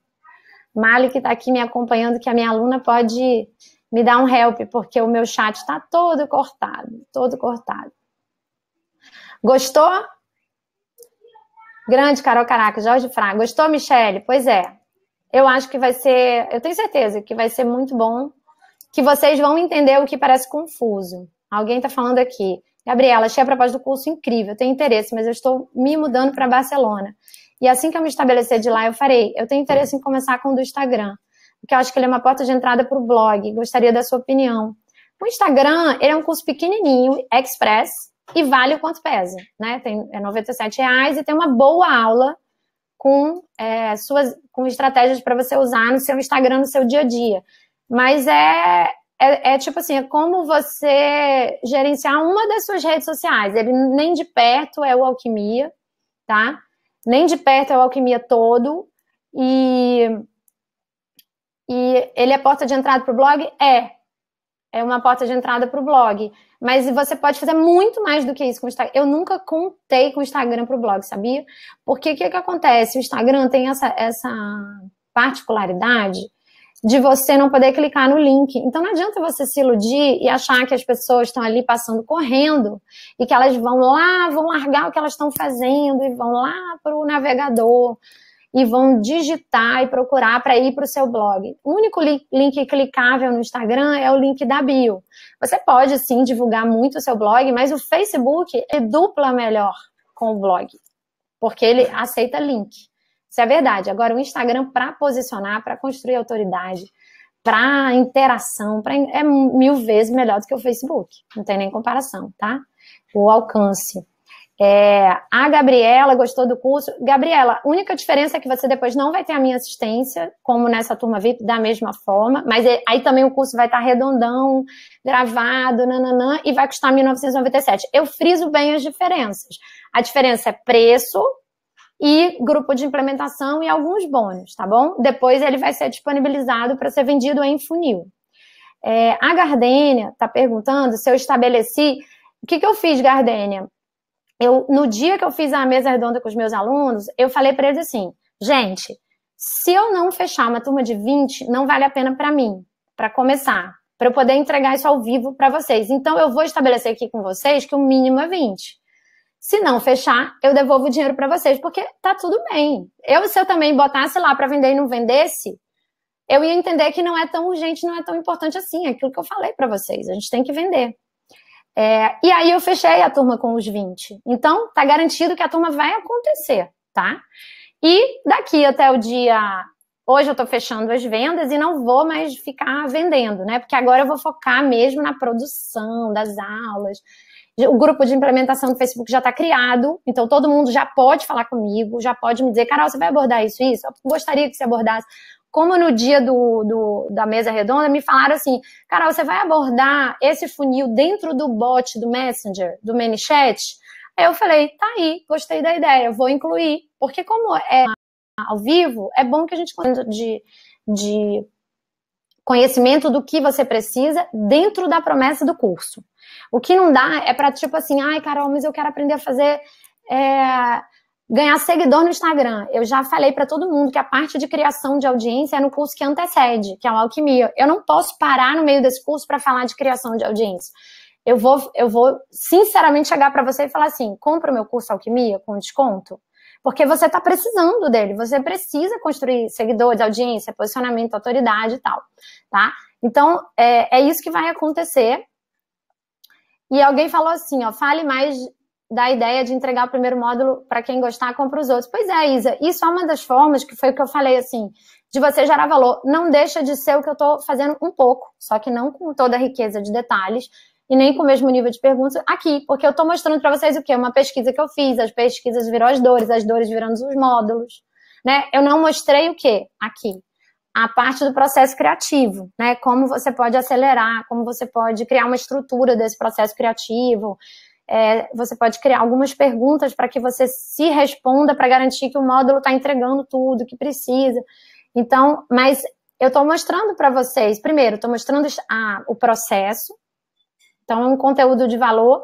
Mali, que está aqui me acompanhando, que a minha aluna pode me dar um help, porque o meu chat está todo cortado, todo cortado. Gostou? Grande Carol Caraca, Jorge Fraga. Gostou, Michele? Pois é. Eu acho que vai ser, eu tenho certeza que vai ser muito bom, que vocês vão entender o que parece confuso. Alguém está falando aqui. Gabriela, achei a proposta do curso incrível, tenho interesse, mas eu estou me mudando para Barcelona. E assim que eu me estabelecer de lá, eu farei. Eu tenho interesse em começar com o do Instagram, porque eu acho que ele é uma porta de entrada para o blog. Gostaria da sua opinião. O Instagram, ele é um curso pequenininho, express, e vale o quanto pesa, né? Tem, é 97 reais e tem uma boa aula com é, suas com estratégias para você usar no seu Instagram, no seu dia a dia. Mas é, é, é, tipo assim, é como você gerenciar uma das suas redes sociais. Ele nem de perto é o alquimia, tá? Nem de perto é o alquimia todo. E, e ele é porta de entrada para o blog? É é uma porta de entrada para o blog. Mas você pode fazer muito mais do que isso com o Instagram. Eu nunca contei com o Instagram para o blog, sabia? Porque o que, que acontece? O Instagram tem essa, essa particularidade de você não poder clicar no link. Então não adianta você se iludir e achar que as pessoas estão ali passando correndo e que elas vão lá, vão largar o que elas estão fazendo e vão lá para o navegador e vão digitar e procurar para ir para o seu blog. O único link clicável no Instagram é o link da bio. Você pode sim divulgar muito o seu blog, mas o Facebook é dupla melhor com o blog, porque ele aceita link. Isso é verdade. Agora, o Instagram para posicionar, para construir autoridade, para interação, pra, é mil vezes melhor do que o Facebook. Não tem nem comparação, tá? O alcance. É, a Gabriela gostou do curso. Gabriela, a única diferença é que você depois não vai ter a minha assistência, como nessa turma VIP, da mesma forma, mas é, aí também o curso vai estar tá redondão, gravado, nananã, e vai custar 1.997. Eu friso bem as diferenças. A diferença é preço e grupo de implementação e alguns bônus, tá bom? Depois ele vai ser disponibilizado para ser vendido em funil. É, a Gardênia está perguntando se eu estabeleci. O que, que eu fiz, Gardênia? eu, no dia que eu fiz a mesa redonda com os meus alunos, eu falei para eles assim: gente, se eu não fechar uma turma de 20, não vale a pena para mim, para começar, para eu poder entregar isso ao vivo para vocês. Então, eu vou estabelecer aqui com vocês que o mínimo é 20. Se não fechar, eu devolvo o dinheiro para vocês, porque tá tudo bem. Eu, se eu também botasse lá para vender e não vendesse, eu ia entender que não é tão urgente, não é tão importante assim. É aquilo que eu falei para vocês, a gente tem que vender. É, e aí eu fechei a turma com os 20. Então, tá garantido que a turma vai acontecer, tá? E daqui até o dia. Hoje eu tô fechando as vendas e não vou mais ficar vendendo, né? Porque agora eu vou focar mesmo na produção das aulas. O grupo de implementação do Facebook já está criado, então todo mundo já pode falar comigo, já pode me dizer, Carol, você vai abordar isso, isso? Eu gostaria que você abordasse como no dia do, do, da mesa redonda me falaram assim, Carol, você vai abordar esse funil dentro do bot do Messenger, do ManyChat? Aí eu falei, tá aí, gostei da ideia, vou incluir. Porque como é ao vivo, é bom que a gente de, de conhecimento do que você precisa dentro da promessa do curso. O que não dá é para tipo assim, ai, Carol, mas eu quero aprender a fazer é, ganhar seguidor no Instagram. Eu já falei para todo mundo que a parte de criação de audiência é no curso que antecede, que é o Alquimia. Eu não posso parar no meio desse curso para falar de criação de audiência. Eu vou, eu vou sinceramente chegar para você e falar assim: compra o meu curso Alquimia com desconto, porque você está precisando dele. Você precisa construir seguidores, audiência, posicionamento, autoridade e tal, tá? Então é, é isso que vai acontecer. E alguém falou assim, ó, fale mais da ideia de entregar o primeiro módulo para quem gostar, compra os outros. Pois é, Isa, isso é uma das formas que foi o que eu falei assim, de você gerar valor. Não deixa de ser o que eu estou fazendo um pouco, só que não com toda a riqueza de detalhes e nem com o mesmo nível de perguntas aqui, porque eu estou mostrando para vocês o que? Uma pesquisa que eu fiz, as pesquisas virou as dores, as dores virando os módulos, né? Eu não mostrei o que aqui? A parte do processo criativo, né? Como você pode acelerar, como você pode criar uma estrutura desse processo criativo, é, você pode criar algumas perguntas para que você se responda para garantir que o módulo está entregando tudo que precisa. Então, mas eu estou mostrando para vocês, primeiro, estou mostrando a, o processo, então é um conteúdo de valor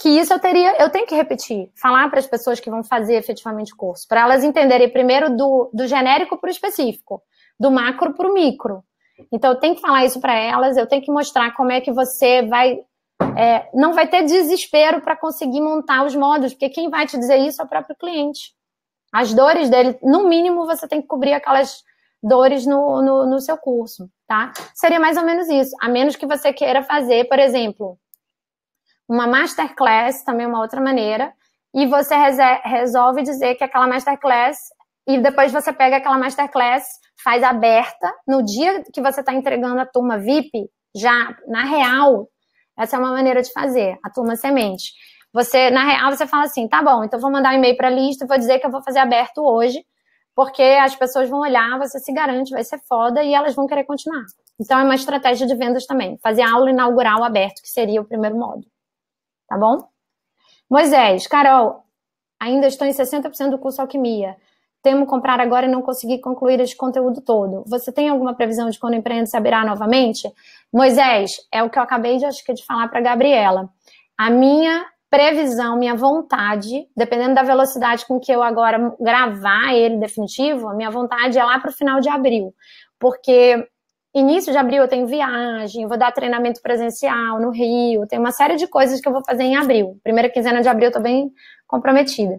que isso eu teria, eu tenho que repetir, falar para as pessoas que vão fazer efetivamente o curso, para elas entenderem primeiro do, do genérico para o específico, do macro para o micro. Então eu tenho que falar isso para elas, eu tenho que mostrar como é que você vai é, não vai ter desespero para conseguir montar os módulos, porque quem vai te dizer isso é o próprio cliente. As dores dele, no mínimo, você tem que cobrir aquelas dores no, no, no seu curso, tá? Seria mais ou menos isso, a menos que você queira fazer, por exemplo, uma masterclass, também é uma outra maneira, e você resolve dizer que aquela masterclass, e depois você pega aquela masterclass, faz aberta, no dia que você está entregando a turma VIP, já na real, essa é uma maneira de fazer, a turma semente. Você, na real, você fala assim, tá bom, então vou mandar um e-mail para a lista e vou dizer que eu vou fazer aberto hoje, porque as pessoas vão olhar, você se garante, vai ser foda e elas vão querer continuar. Então é uma estratégia de vendas também, fazer aula inaugural aberto, que seria o primeiro modo. Tá bom? Moisés, Carol, ainda estou em 60% do curso Alquimia temo comprar agora e não conseguir concluir esse conteúdo todo. Você tem alguma previsão de quando o empreendedor se abrirá novamente? Moisés, é o que eu acabei de, acho que, de falar para a Gabriela. A minha previsão, minha vontade, dependendo da velocidade com que eu agora gravar ele definitivo, a minha vontade é lá para o final de abril. Porque início de abril eu tenho viagem, vou dar treinamento presencial no Rio, tem uma série de coisas que eu vou fazer em abril. Primeira quinzena de abril eu estou bem comprometida.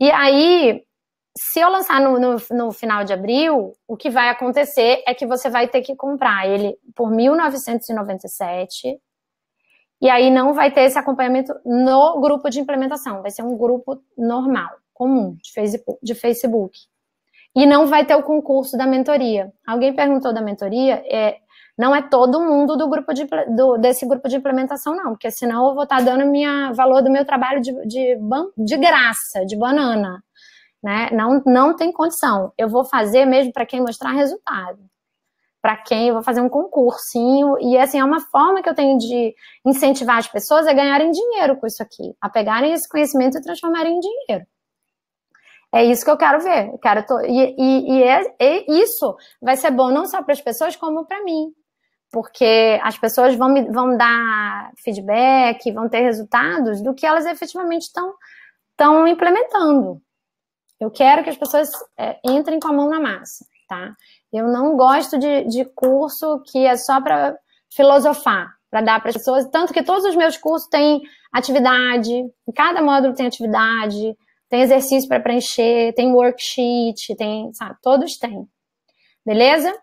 E aí, se eu lançar no, no, no, final de abril, o que vai acontecer é que você vai ter que comprar ele por 1997. E aí não vai ter esse acompanhamento no grupo de implementação, vai ser um grupo normal, comum, de Facebook. E não vai ter o concurso da mentoria. Alguém perguntou da mentoria, é, não é todo mundo do grupo de, do, desse grupo de implementação, não, porque senão eu vou estar dando minha valor do meu trabalho de, de, de graça, de banana né? Não, não tem condição. Eu vou fazer mesmo para quem mostrar resultado. Para quem eu vou fazer um concursinho. E assim, é uma forma que eu tenho de incentivar as pessoas a ganharem dinheiro com isso aqui, a pegarem esse conhecimento e transformarem em dinheiro. É isso que eu quero ver. Eu quero to... E, e, e, é, e isso vai ser bom não só para as pessoas, como para mim. Porque as pessoas vão, me, vão dar feedback, vão ter resultados do que elas efetivamente estão implementando. Eu quero que as pessoas é, entrem com a mão na massa, tá? Eu não gosto de, de curso que é só para filosofar, para dar para as pessoas. Tanto que todos os meus cursos têm atividade, em cada módulo tem atividade, tem exercício para preencher, tem worksheet, tem, sabe, todos têm. Beleza?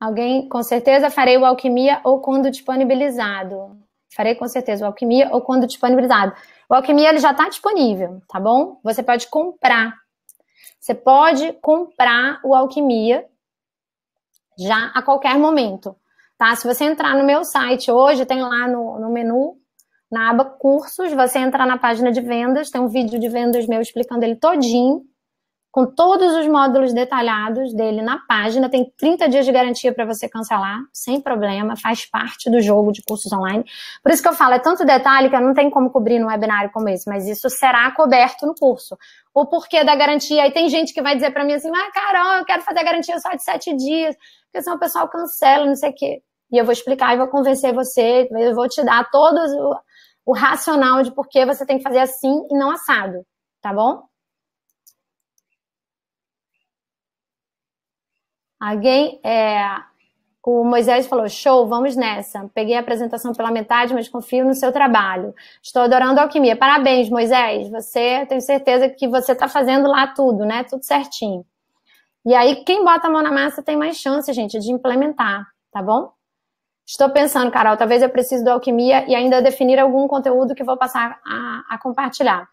Alguém, com certeza, farei o alquimia ou quando disponibilizado. Farei com certeza o alquimia ou quando disponibilizado. O Alquimia ele já está disponível, tá bom? Você pode comprar. Você pode comprar o Alquimia já a qualquer momento, tá? Se você entrar no meu site hoje, tem lá no, no menu, na aba cursos, você entrar na página de vendas, tem um vídeo de vendas meu explicando ele todinho com todos os módulos detalhados dele na página. Tem 30 dias de garantia para você cancelar, sem problema, faz parte do jogo de cursos online. Por isso que eu falo, é tanto detalhe que eu não tem como cobrir num webinário como esse, mas isso será coberto no curso. O porquê da garantia. Aí tem gente que vai dizer para mim assim, ah, Carol, eu quero fazer a garantia só de 7 dias, porque senão o pessoal cancela, não sei o quê. E eu vou explicar e vou convencer você, eu vou te dar todo o, o racional de por que você tem que fazer assim e não assado, tá bom? Alguém. É, o Moisés falou: show, vamos nessa. Peguei a apresentação pela metade, mas confio no seu trabalho. Estou adorando a alquimia. Parabéns, Moisés. Você, tenho certeza que você está fazendo lá tudo, né? Tudo certinho. E aí, quem bota a mão na massa tem mais chance, gente, de implementar, tá bom? Estou pensando, Carol, talvez eu precise do alquimia e ainda definir algum conteúdo que vou passar a, a compartilhar.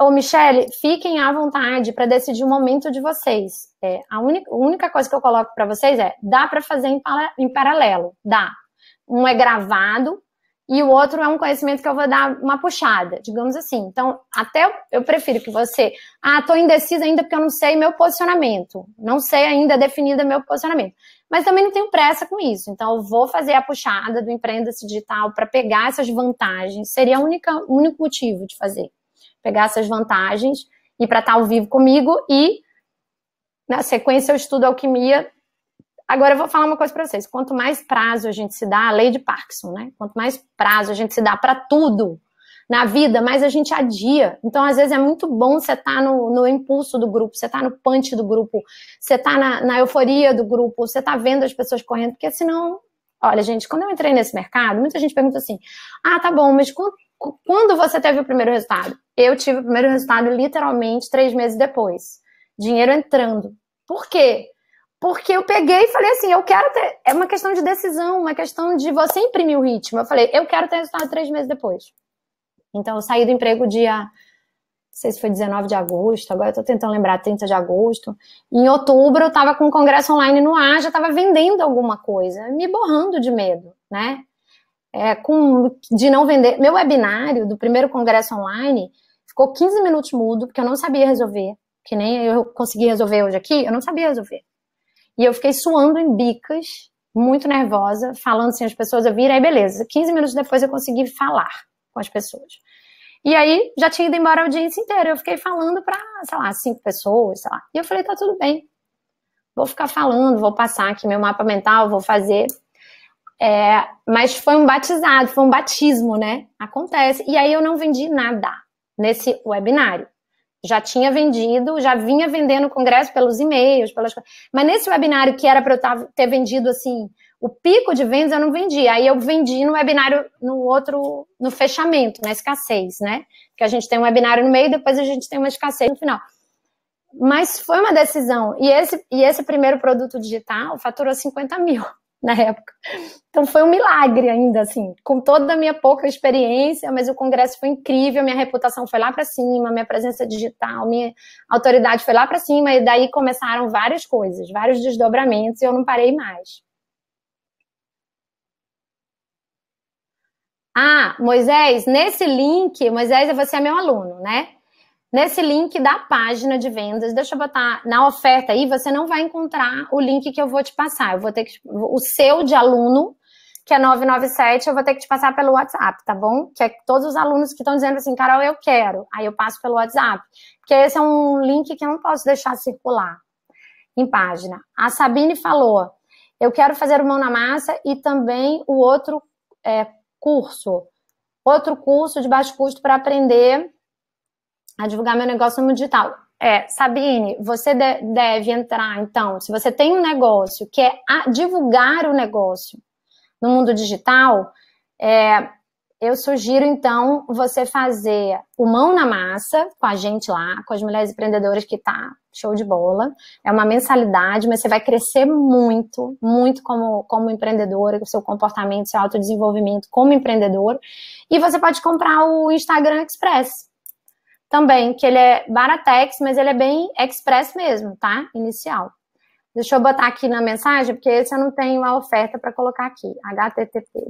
Ô, Michele, fiquem à vontade para decidir o momento de vocês. É, a, única, a, única, coisa que eu coloco para vocês é: dá para fazer em, para, em paralelo? Dá. Um é gravado e o outro é um conhecimento que eu vou dar uma puxada, digamos assim. Então, até eu, eu prefiro que você. Ah, estou indecisa ainda porque eu não sei meu posicionamento. Não sei ainda definida meu posicionamento. Mas também não tenho pressa com isso. Então, eu vou fazer a puxada do empreendedor digital para pegar essas vantagens. Seria o único motivo de fazer pegar essas vantagens e para estar tá ao vivo comigo. E na sequência eu estudo alquimia. Agora eu vou falar uma coisa para vocês. Quanto mais prazo a gente se dá, a lei de Parkinson, né? Quanto mais prazo a gente se dá para tudo na vida, mais a gente adia. Então, às vezes, é muito bom você estar tá no, no, impulso do grupo, você estar tá no punch do grupo, você estar tá na, na euforia do grupo, você estar tá vendo as pessoas correndo, porque senão Olha, gente, quando eu entrei nesse mercado, muita gente pergunta assim: ah, tá bom, mas quando, você teve o primeiro resultado? Eu tive o primeiro resultado literalmente três meses depois. Dinheiro entrando. Por quê? Porque eu peguei e falei assim: eu quero ter. É uma questão de decisão, uma questão de você imprimir o ritmo. Eu falei: eu quero ter resultado três meses depois. Então, eu saí do emprego dia não sei se foi 19 de agosto, agora eu estou tentando lembrar, 30 de agosto. Em outubro eu estava com o congresso online no ar, já estava vendendo alguma coisa, me borrando de medo, né? É, com, de não vender. Meu webinário do primeiro congresso online ficou 15 minutos mudo, porque eu não sabia resolver, que nem eu consegui resolver hoje aqui, eu não sabia resolver. E eu fiquei suando em bicas, muito nervosa, falando assim, as pessoas ouviram, aí beleza, 15 minutos depois eu consegui falar com as pessoas. E aí já tinha ido embora a audiência inteira. Eu fiquei falando para, sei lá, cinco pessoas, sei lá. E eu falei, tá tudo bem. Vou ficar falando, vou passar aqui meu mapa mental, vou fazer. É, mas foi um batizado, foi um batismo, né? Acontece. E aí eu não vendi nada nesse webinário. Já tinha vendido, já vinha vendendo o congresso pelos e-mails, pelas Mas nesse webinário que era para eu ter vendido assim o pico de vendas eu não vendi. Aí eu vendi no webinário no outro, no fechamento, na escassez, né? Que a gente tem um webinário no meio e depois a gente tem uma escassez no final. Mas foi uma decisão. E esse, e esse primeiro produto digital faturou 50 mil [laughs] na época. Então foi um milagre ainda, assim, com toda a minha pouca experiência, mas o congresso foi incrível, minha reputação foi lá para cima, minha presença digital, minha autoridade foi lá para cima, e daí começaram várias coisas, vários desdobramentos, e eu não parei mais. Ah, Moisés, nesse link, Moisés, você é meu aluno, né? Nesse link da página de vendas, deixa eu botar na oferta aí, você não vai encontrar o link que eu vou te passar. Eu vou ter que o seu de aluno, que é 997, eu vou ter que te passar pelo WhatsApp, tá bom? Que é todos os alunos que estão dizendo assim, Carol, eu quero. Aí eu passo pelo WhatsApp. Porque esse é um link que eu não posso deixar circular em página. A Sabine falou: eu quero fazer o mão na massa e também o outro é, curso, outro curso de baixo custo para aprender a divulgar meu negócio no digital. É, Sabine, você de, deve entrar, então, se você tem um negócio que é divulgar o negócio no mundo digital, é, eu sugiro, então, você fazer o mão na massa com a gente lá, com as mulheres empreendedoras que tá show de bola. É uma mensalidade, mas você vai crescer muito, muito como, como empreendedora, com seu comportamento, seu autodesenvolvimento como empreendedor. E você pode comprar o Instagram Express também, que ele é Baratex, mas ele é bem express mesmo, tá? Inicial. Deixa eu botar aqui na mensagem, porque esse eu não tenho a oferta para colocar aqui. http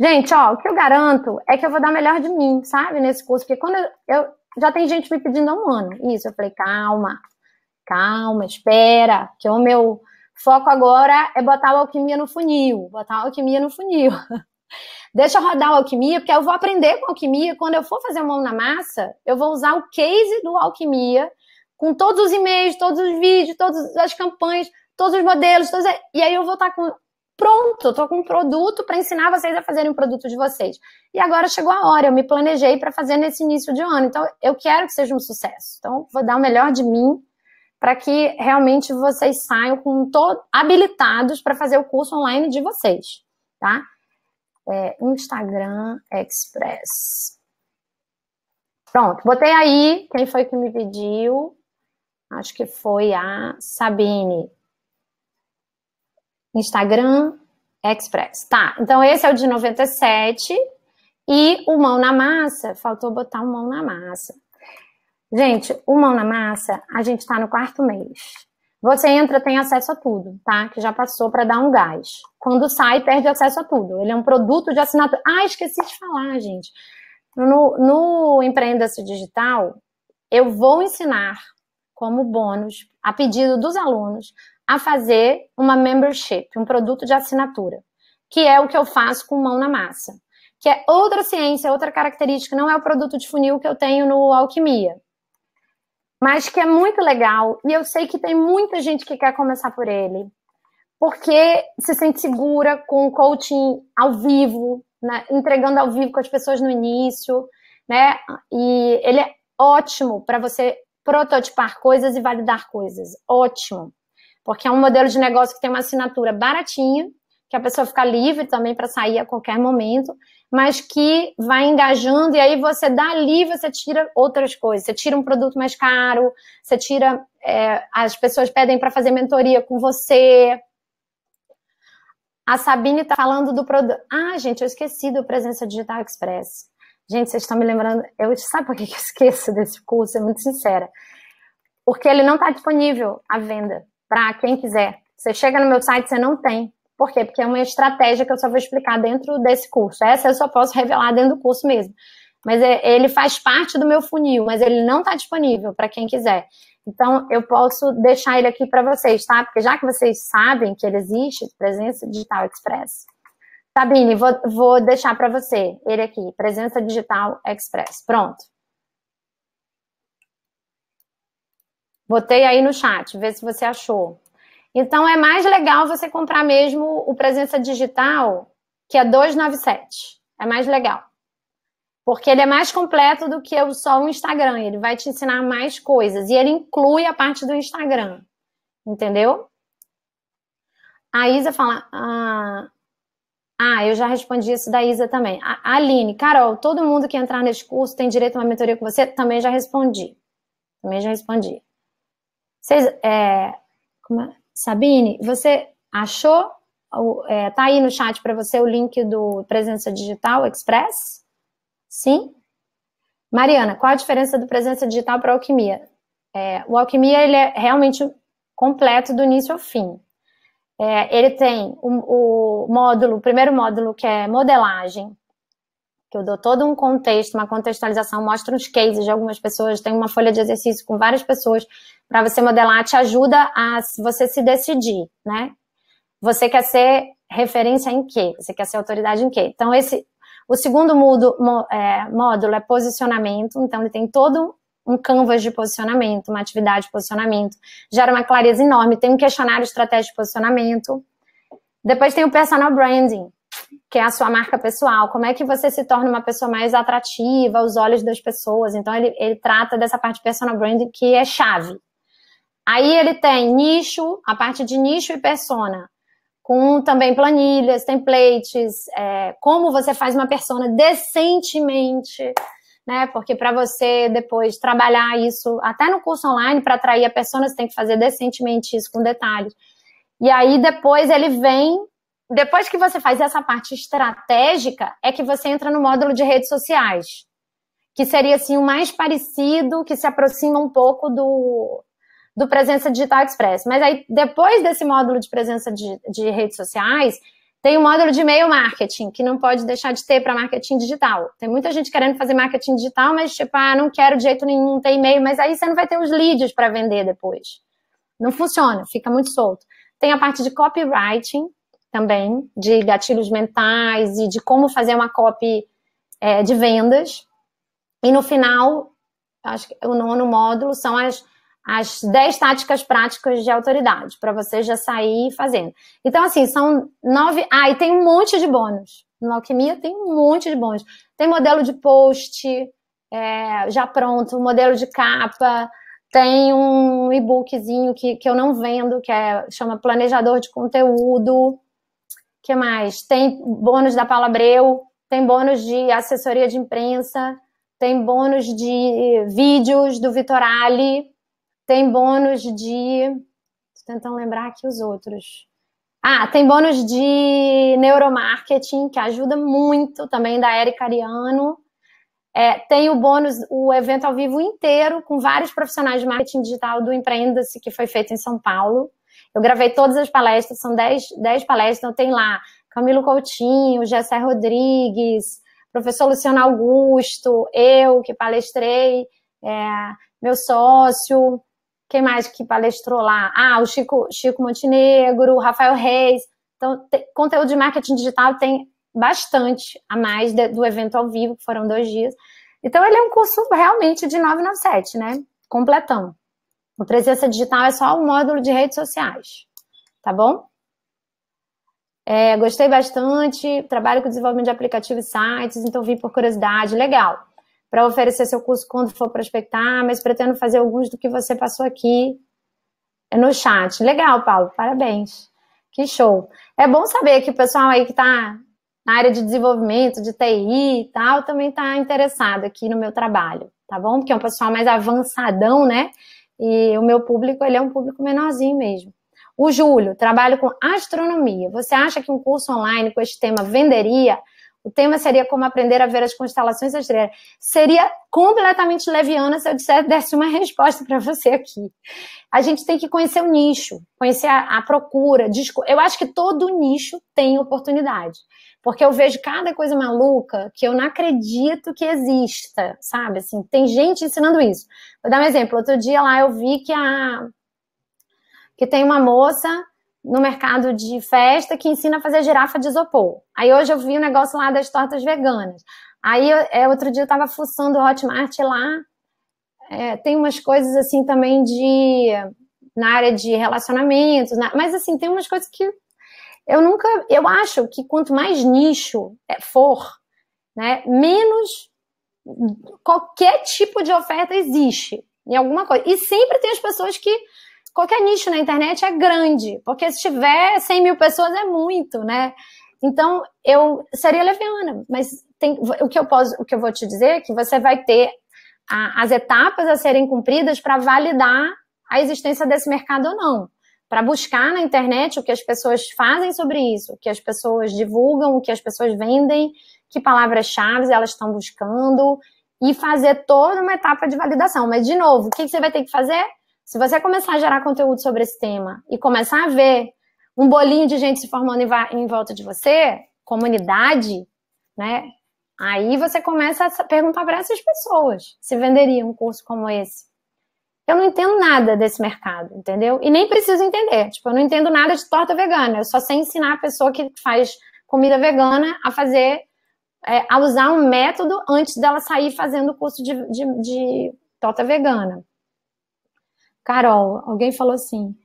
Gente, ó, o que eu garanto é que eu vou dar o melhor de mim, sabe, nesse curso, porque quando eu, eu já tem gente me pedindo há um ano. Isso, eu falei, calma, calma, espera, que o meu foco agora é botar a alquimia no funil, botar a alquimia no funil. [laughs] Deixa eu rodar a alquimia, porque eu vou aprender com alquimia. Quando eu for fazer mão na massa, eu vou usar o case do alquimia com todos os e-mails, todos os vídeos, todas as campanhas, todos os modelos, todos... e aí eu vou estar com pronto, eu tô com um produto para ensinar vocês a fazerem o produto de vocês. E agora chegou a hora, eu me planejei para fazer nesse início de ano. Então, eu quero que seja um sucesso. Então, vou dar o melhor de mim para que realmente vocês saiam com habilitados para fazer o curso online de vocês, tá? É, Instagram Express. Pronto, botei aí quem foi que me pediu. Acho que foi a Sabine. Instagram Express. Tá, então esse é o de 97 e o mão na massa, faltou botar o mão na massa. Gente, o mão na massa, a gente está no quarto mês. Você entra, tem acesso a tudo, tá? Que já passou para dar um gás. Quando sai, perde acesso a tudo. Ele é um produto de assinatura. Ah, esqueci de falar, gente. No, no Empreenda-se Digital, eu vou ensinar como bônus, a pedido dos alunos, a fazer uma membership, um produto de assinatura, que é o que eu faço com mão na massa, que é outra ciência, outra característica, não é o produto de funil que eu tenho no Alquimia, mas que é muito legal e eu sei que tem muita gente que quer começar por ele, porque se sente segura com o coaching ao vivo, né, entregando ao vivo com as pessoas no início, né? E ele é ótimo para você prototipar coisas e validar coisas, ótimo. Porque é um modelo de negócio que tem uma assinatura baratinha, que a pessoa fica livre também para sair a qualquer momento, mas que vai engajando e aí você dá ali você tira outras coisas. Você tira um produto mais caro, você tira. É, as pessoas pedem para fazer mentoria com você. A Sabine está falando do produto. Ah, gente, eu esqueci do Presença Digital Express. Gente, vocês estão me lembrando. Eu sabe por que eu esqueço desse curso? É muito sincera. Porque ele não está disponível à venda para quem quiser. Você chega no meu site, você não tem. Por quê? Porque é uma estratégia que eu só vou explicar dentro desse curso. Essa eu só posso revelar dentro do curso mesmo. Mas é, ele faz parte do meu funil, mas ele não está disponível para quem quiser. Então, eu posso deixar ele aqui para vocês, tá? Porque já que vocês sabem que ele existe, Presença Digital Express. Sabine, vou, vou deixar para você ele aqui, Presença Digital Express. Pronto. Botei aí no chat, vê se você achou. Então é mais legal você comprar mesmo o presença digital, que é 297. É mais legal. Porque ele é mais completo do que só o Instagram, ele vai te ensinar mais coisas e ele inclui a parte do Instagram. Entendeu? A Isa fala: ah, ah, eu já respondi isso da Isa também. A Aline, Carol, todo mundo que entrar nesse curso tem direito a uma mentoria com você? Também já respondi. Também já respondi. Vocês, é, é? Sabine, você achou? É, tá aí no chat para você o link do Presença Digital Express? Sim? Mariana, qual a diferença do Presença Digital para Alquimia? É, o Alquimia ele é realmente completo do início ao fim. É, ele tem o, o módulo, o primeiro módulo que é modelagem, que eu dou todo um contexto, uma contextualização, mostro uns cases de algumas pessoas, tem uma folha de exercício com várias pessoas para você modelar, te ajuda a você se decidir, né? Você quer ser referência em quê? Você quer ser autoridade em quê? Então, esse, o segundo mudo, é, módulo é posicionamento, então ele tem todo um canvas de posicionamento, uma atividade de posicionamento, gera uma clareza enorme, tem um questionário estratégico de posicionamento. Depois tem o personal branding, que é a sua marca pessoal. Como é que você se torna uma pessoa mais atrativa aos olhos das pessoas? Então, ele, ele trata dessa parte de personal branding que é chave. Aí ele tem nicho, a parte de nicho e persona, com também planilhas, templates, é, como você faz uma persona decentemente, né? Porque para você depois trabalhar isso, até no curso online, para atrair a persona, você tem que fazer decentemente isso com detalhes. E aí depois ele vem depois que você faz essa parte estratégica, é que você entra no módulo de redes sociais, que seria assim o mais parecido, que se aproxima um pouco do, do Presença Digital Express. Mas aí, depois desse módulo de presença de, de redes sociais, tem o módulo de e-mail marketing, que não pode deixar de ter para marketing digital. Tem muita gente querendo fazer marketing digital, mas tipo, ah, não quero de jeito nenhum ter e-mail, mas aí você não vai ter os leads para vender depois. Não funciona, fica muito solto. Tem a parte de copywriting, também, de gatilhos mentais e de como fazer uma copy é, de vendas. E no final, acho que o nono módulo são as, as 10 táticas práticas de autoridade, para você já sair fazendo. Então, assim, são nove. Ah, e tem um monte de bônus. No Alquimia tem um monte de bônus. Tem modelo de post é, já pronto, modelo de capa. Tem um e-bookzinho que, que eu não vendo, que é, chama Planejador de Conteúdo que mais? Tem bônus da Paula Abreu, tem bônus de assessoria de imprensa, tem bônus de vídeos do Vitor Ali, tem bônus de. Estou tentando lembrar aqui os outros. Ah, tem bônus de neuromarketing, que ajuda muito, também da Erika Ariano. É, tem o bônus, o evento ao vivo inteiro, com vários profissionais de marketing digital do Empreenda-se, que foi feito em São Paulo. Eu gravei todas as palestras, são 10, 10 palestras, então tem lá Camilo Coutinho, Jessé Rodrigues, professor Luciano Augusto, eu que palestrei, é, meu sócio, quem mais que palestrou lá? Ah, o Chico, Chico Montenegro, Rafael Reis. Então, conteúdo de marketing digital tem bastante a mais de, do evento ao vivo, que foram dois dias. Então, ele é um curso realmente de 997, né? Completão. O presença digital é só um módulo de redes sociais, tá bom? É, gostei bastante, trabalho com desenvolvimento de aplicativos e sites, então vim por curiosidade, legal. Para oferecer seu curso quando for prospectar, mas pretendo fazer alguns do que você passou aqui no chat. Legal, Paulo, parabéns. Que show. É bom saber que o pessoal aí que está na área de desenvolvimento, de TI e tal, também está interessado aqui no meu trabalho, tá bom? Porque é um pessoal mais avançadão, né? E o meu público, ele é um público menorzinho mesmo. O Júlio, trabalho com astronomia. Você acha que um curso online com esse tema venderia? O tema seria como aprender a ver as constelações estrelas. Seria completamente leviana se eu dissesse, desse uma resposta para você aqui. A gente tem que conhecer o nicho, conhecer a, a procura. Eu acho que todo nicho tem oportunidade. Porque eu vejo cada coisa maluca que eu não acredito que exista, sabe? Assim, tem gente ensinando isso. Vou dar um exemplo. Outro dia lá eu vi que a que tem uma moça no mercado de festa que ensina a fazer girafa de isopor. Aí hoje eu vi um negócio lá das tortas veganas. Aí é, outro dia eu tava fuçando o Hotmart lá. É, tem umas coisas assim também de na área de relacionamentos, na, mas assim, tem umas coisas que eu nunca, eu acho que quanto mais nicho é, for, né, menos qualquer tipo de oferta existe em alguma coisa. E sempre tem as pessoas que qualquer nicho na internet é grande, porque se tiver 100 mil pessoas é muito, né? Então eu seria leviana, mas tem, o que eu posso, o que eu vou te dizer é que você vai ter a, as etapas a serem cumpridas para validar a existência desse mercado ou não para buscar na internet o que as pessoas fazem sobre isso, o que as pessoas divulgam, o que as pessoas vendem, que palavras-chave elas estão buscando e fazer toda uma etapa de validação. Mas, de novo, o que você vai ter que fazer? Se você começar a gerar conteúdo sobre esse tema e começar a ver um bolinho de gente se formando em volta de você, comunidade, né? Aí você começa a perguntar para essas pessoas se venderia um curso como esse eu não entendo nada desse mercado, entendeu? E nem preciso entender. Tipo, eu não entendo nada de torta vegana. Eu só sei ensinar a pessoa que faz comida vegana a fazer, é, a usar um método antes dela sair fazendo o curso de, de, de torta vegana. Carol, alguém falou assim.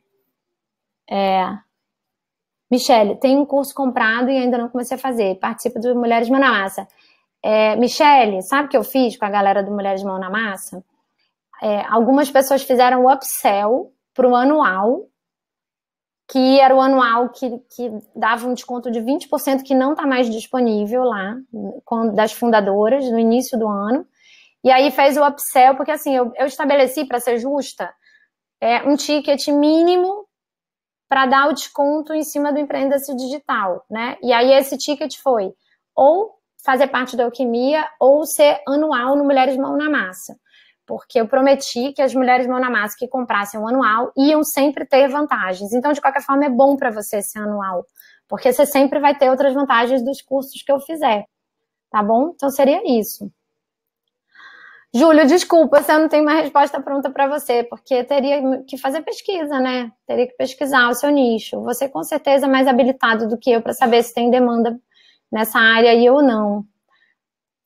É, Michele, tem um curso comprado e ainda não comecei a fazer. Participo do Mulheres Mão na Massa. É, Michele, sabe o que eu fiz com a galera do Mulheres Mão na Massa? é, algumas pessoas fizeram o upsell para o anual, que era o anual que, que dava um desconto de 20% que não está mais disponível lá, com, das fundadoras, no início do ano. E aí fez o upsell, porque assim, eu, eu estabeleci, para ser justa, é, um ticket mínimo para dar o desconto em cima do empreendedor digital, né? E aí esse ticket foi ou fazer parte da alquimia ou ser anual no Mulheres Mão na Massa porque eu prometi que as mulheres mão na massa que comprassem o anual iam sempre ter vantagens. Então, de qualquer forma, é bom para você ser anual, porque você sempre vai ter outras vantagens dos cursos que eu fizer. Tá bom? Então, seria isso. Júlio, desculpa se eu não tenho uma resposta pronta para você, porque teria que fazer pesquisa, né? Teria que pesquisar o seu nicho. Você, com certeza, é mais habilitado do que eu para saber se tem demanda nessa área aí ou não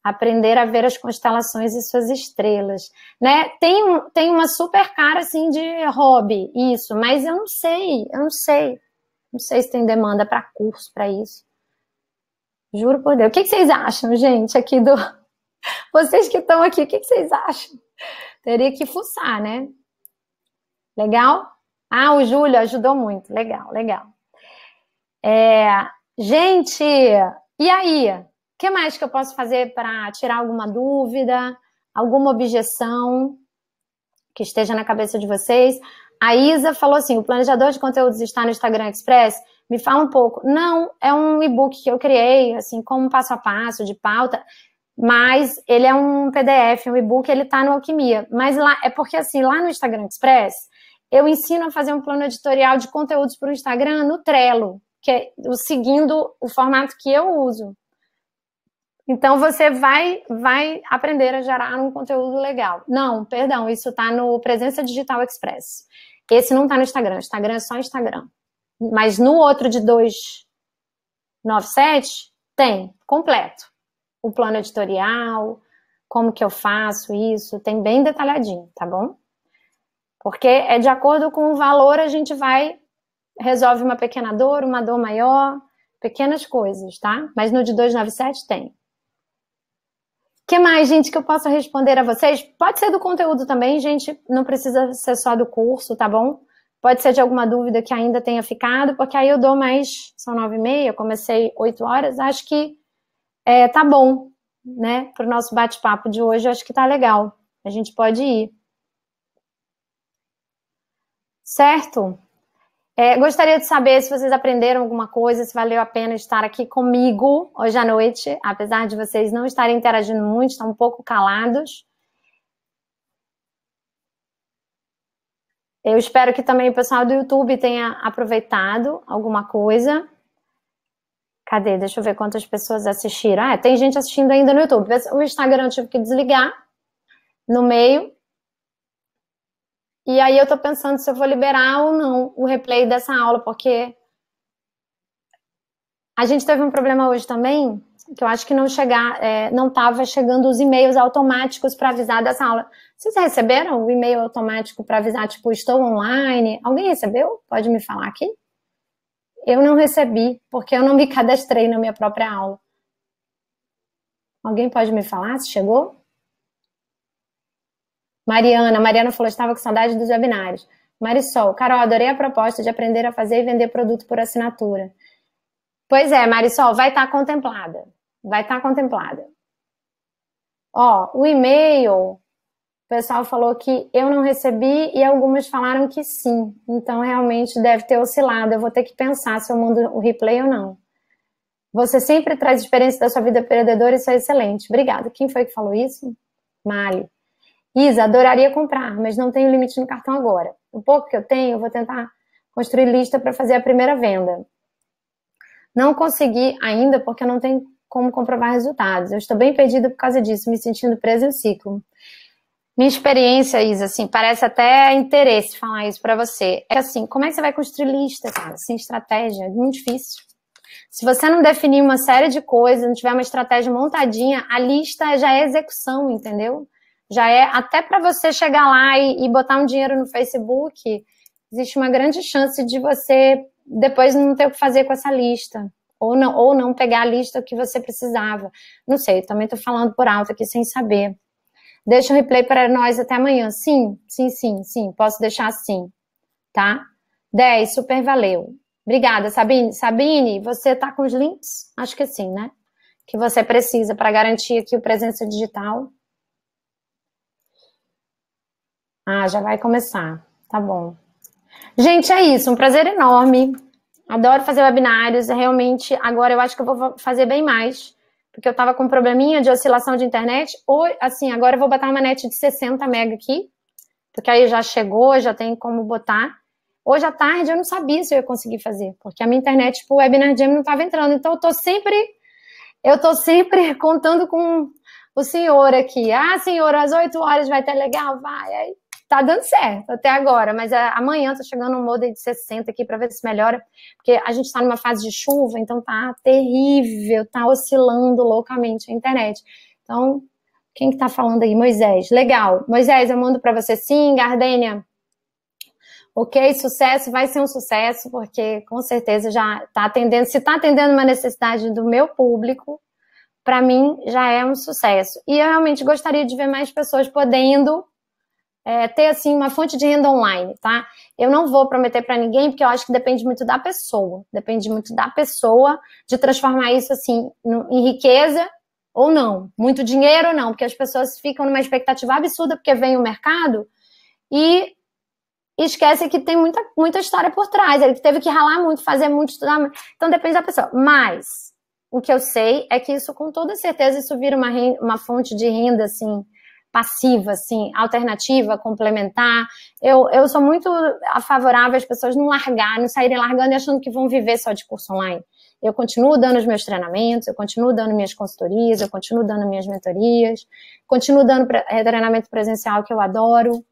aprender a ver as constelações e suas estrelas, né? Tem, tem uma super cara, assim, de hobby, isso, mas eu não sei, eu não sei. Não sei se tem demanda para curso, para isso. Juro por Deus. O que, que vocês acham, gente, aqui do... [laughs] Vocês que estão aqui, o que, que vocês acham? Teria que fuçar, né? Legal? Ah, o Júlio ajudou muito. Legal, legal. É... Gente, e aí? que mais que eu posso fazer para tirar alguma dúvida, alguma objeção que esteja na cabeça de vocês? A Isa falou assim: o planejador de conteúdos está no Instagram Express? Me fala um pouco. Não, é um e-book que eu criei, assim, como passo a passo, de pauta, mas ele é um PDF, um e-book, ele está no Alquimia. Mas lá, é porque assim, lá no Instagram Express, eu ensino a fazer um plano editorial de conteúdos para o Instagram no Trello, que é o, seguindo o formato que eu uso. Então você vai vai aprender a gerar um conteúdo legal. Não, perdão, isso está no Presença Digital Express. Esse não está no Instagram, Instagram é só Instagram. Mas no outro de 297 tem completo. O plano editorial, como que eu faço isso, tem bem detalhadinho, tá bom? Porque é de acordo com o valor a gente vai resolve uma pequena dor, uma dor maior, pequenas coisas, tá? Mas no de 297 tem que mais, gente, que eu possa responder a vocês? Pode ser do conteúdo também, gente. Não precisa ser só do curso, tá bom? Pode ser de alguma dúvida que ainda tenha ficado, porque aí eu dou mais. São nove e meia, comecei oito horas. Acho que é, tá bom, né? Para o nosso bate-papo de hoje, acho que tá legal. A gente pode ir. Certo? É, gostaria de saber se vocês aprenderam alguma coisa, se valeu a pena estar aqui comigo hoje à noite, apesar de vocês não estarem interagindo muito, estão um pouco calados. Eu espero que também o pessoal do YouTube tenha aproveitado alguma coisa. Cadê? Deixa eu ver quantas pessoas assistiram. Ah, tem gente assistindo ainda no YouTube. O Instagram eu tive que desligar no meio, e aí eu tô pensando se eu vou liberar ou não o replay dessa aula, porque a gente teve um problema hoje também, que eu acho que não chegar, é, não tava chegando os e-mails automáticos para avisar dessa aula. Vocês receberam o e-mail automático para avisar, tipo, estou online? Alguém recebeu? Pode me falar aqui? Eu não recebi, porque eu não me [laughs] cadastrei na minha própria aula. Alguém pode me falar se chegou? Mariana, Mariana falou, que estava com saudade dos webinários. Marisol, Carol, adorei a proposta de aprender a fazer e vender produto por assinatura. Pois é, Marisol, vai estar tá contemplada. Vai estar tá contemplada. Ó, o e-mail, o pessoal falou que eu não recebi e algumas falaram que sim. Então, realmente deve ter oscilado. Eu vou ter que pensar se eu mando o replay ou não. Você sempre traz experiência da sua vida empreendedora e isso é excelente. Obrigada. Quem foi que falou isso? Mali. Isa, adoraria comprar, mas não tenho limite no cartão agora. O pouco que eu tenho, eu vou tentar construir lista para fazer a primeira venda. Não consegui ainda porque eu não tenho como comprovar resultados. Eu estou bem perdida por causa disso, me sentindo presa em um ciclo. Minha experiência, Isa, assim, parece até interesse falar isso para você. É assim, como é que você vai construir lista, cara, sem estratégia? É muito difícil. Se você não definir uma série de coisas, não tiver uma estratégia montadinha, a lista já é execução, entendeu? Já é até para você chegar lá e, e, botar um dinheiro no Facebook, existe uma grande chance de você depois não ter o que fazer com essa lista. Ou não, ou não pegar a lista que você precisava. Não sei, também estou falando por alto aqui sem saber. Deixa o replay para nós até amanhã. Sim, sim, sim, sim. Posso deixar assim, tá? 10, super valeu. Obrigada, Sabine. Sabine, você está com os links? Acho que sim, né? Que você precisa para garantir aqui o presença digital. Ah, já vai começar. Tá bom. Gente, é isso. Um prazer enorme. Adoro fazer webinários. É realmente, agora eu acho que eu vou fazer bem mais. Porque eu tava com um probleminha de oscilação de internet. Ou, assim, agora eu vou botar uma net de 60 mega aqui. Porque aí já chegou, já tem como botar. Hoje à tarde eu não sabia se eu ia conseguir fazer. Porque a minha internet pro tipo, Webinar Jam não tava entrando. Então eu tô sempre... Eu tô sempre [laughs] contando com o senhor aqui. Ah, senhor, às 8 horas vai estar legal? Vai. Aí tá dando certo até agora, mas é, amanhã tá chegando um modem de 60 aqui para ver se melhora, porque a gente tá numa fase de chuva, então tá terrível, tá oscilando loucamente a internet. Então, quem que tá falando aí? Moisés. Legal. Moisés, eu mando para você sim, Gardênia. Ok, sucesso, vai ser um sucesso, porque com certeza já está atendendo. Se está atendendo uma necessidade do meu público, para mim já é um sucesso. E eu realmente gostaria de ver mais pessoas podendo é, ter assim uma fonte de renda online, tá? Eu não vou prometer para ninguém porque eu acho que depende muito da pessoa, depende muito da pessoa de transformar isso assim no, em riqueza ou não, muito dinheiro ou não, porque as pessoas ficam numa expectativa absurda porque vem o mercado e esquece que tem muita, muita história por trás, ele teve que ralar muito, fazer muito, estudar, então depende da pessoa. Mas o que eu sei é que isso com toda certeza isso vira uma, uma fonte de renda assim passiva, assim, alternativa, complementar. Eu, eu sou muito favorável às pessoas não largar, não saírem largando e achando que vão viver só de curso online. Eu continuo dando os meus treinamentos, eu continuo dando minhas consultorias, eu continuo dando minhas mentorias, continuo dando eh, treinamento presencial que eu adoro.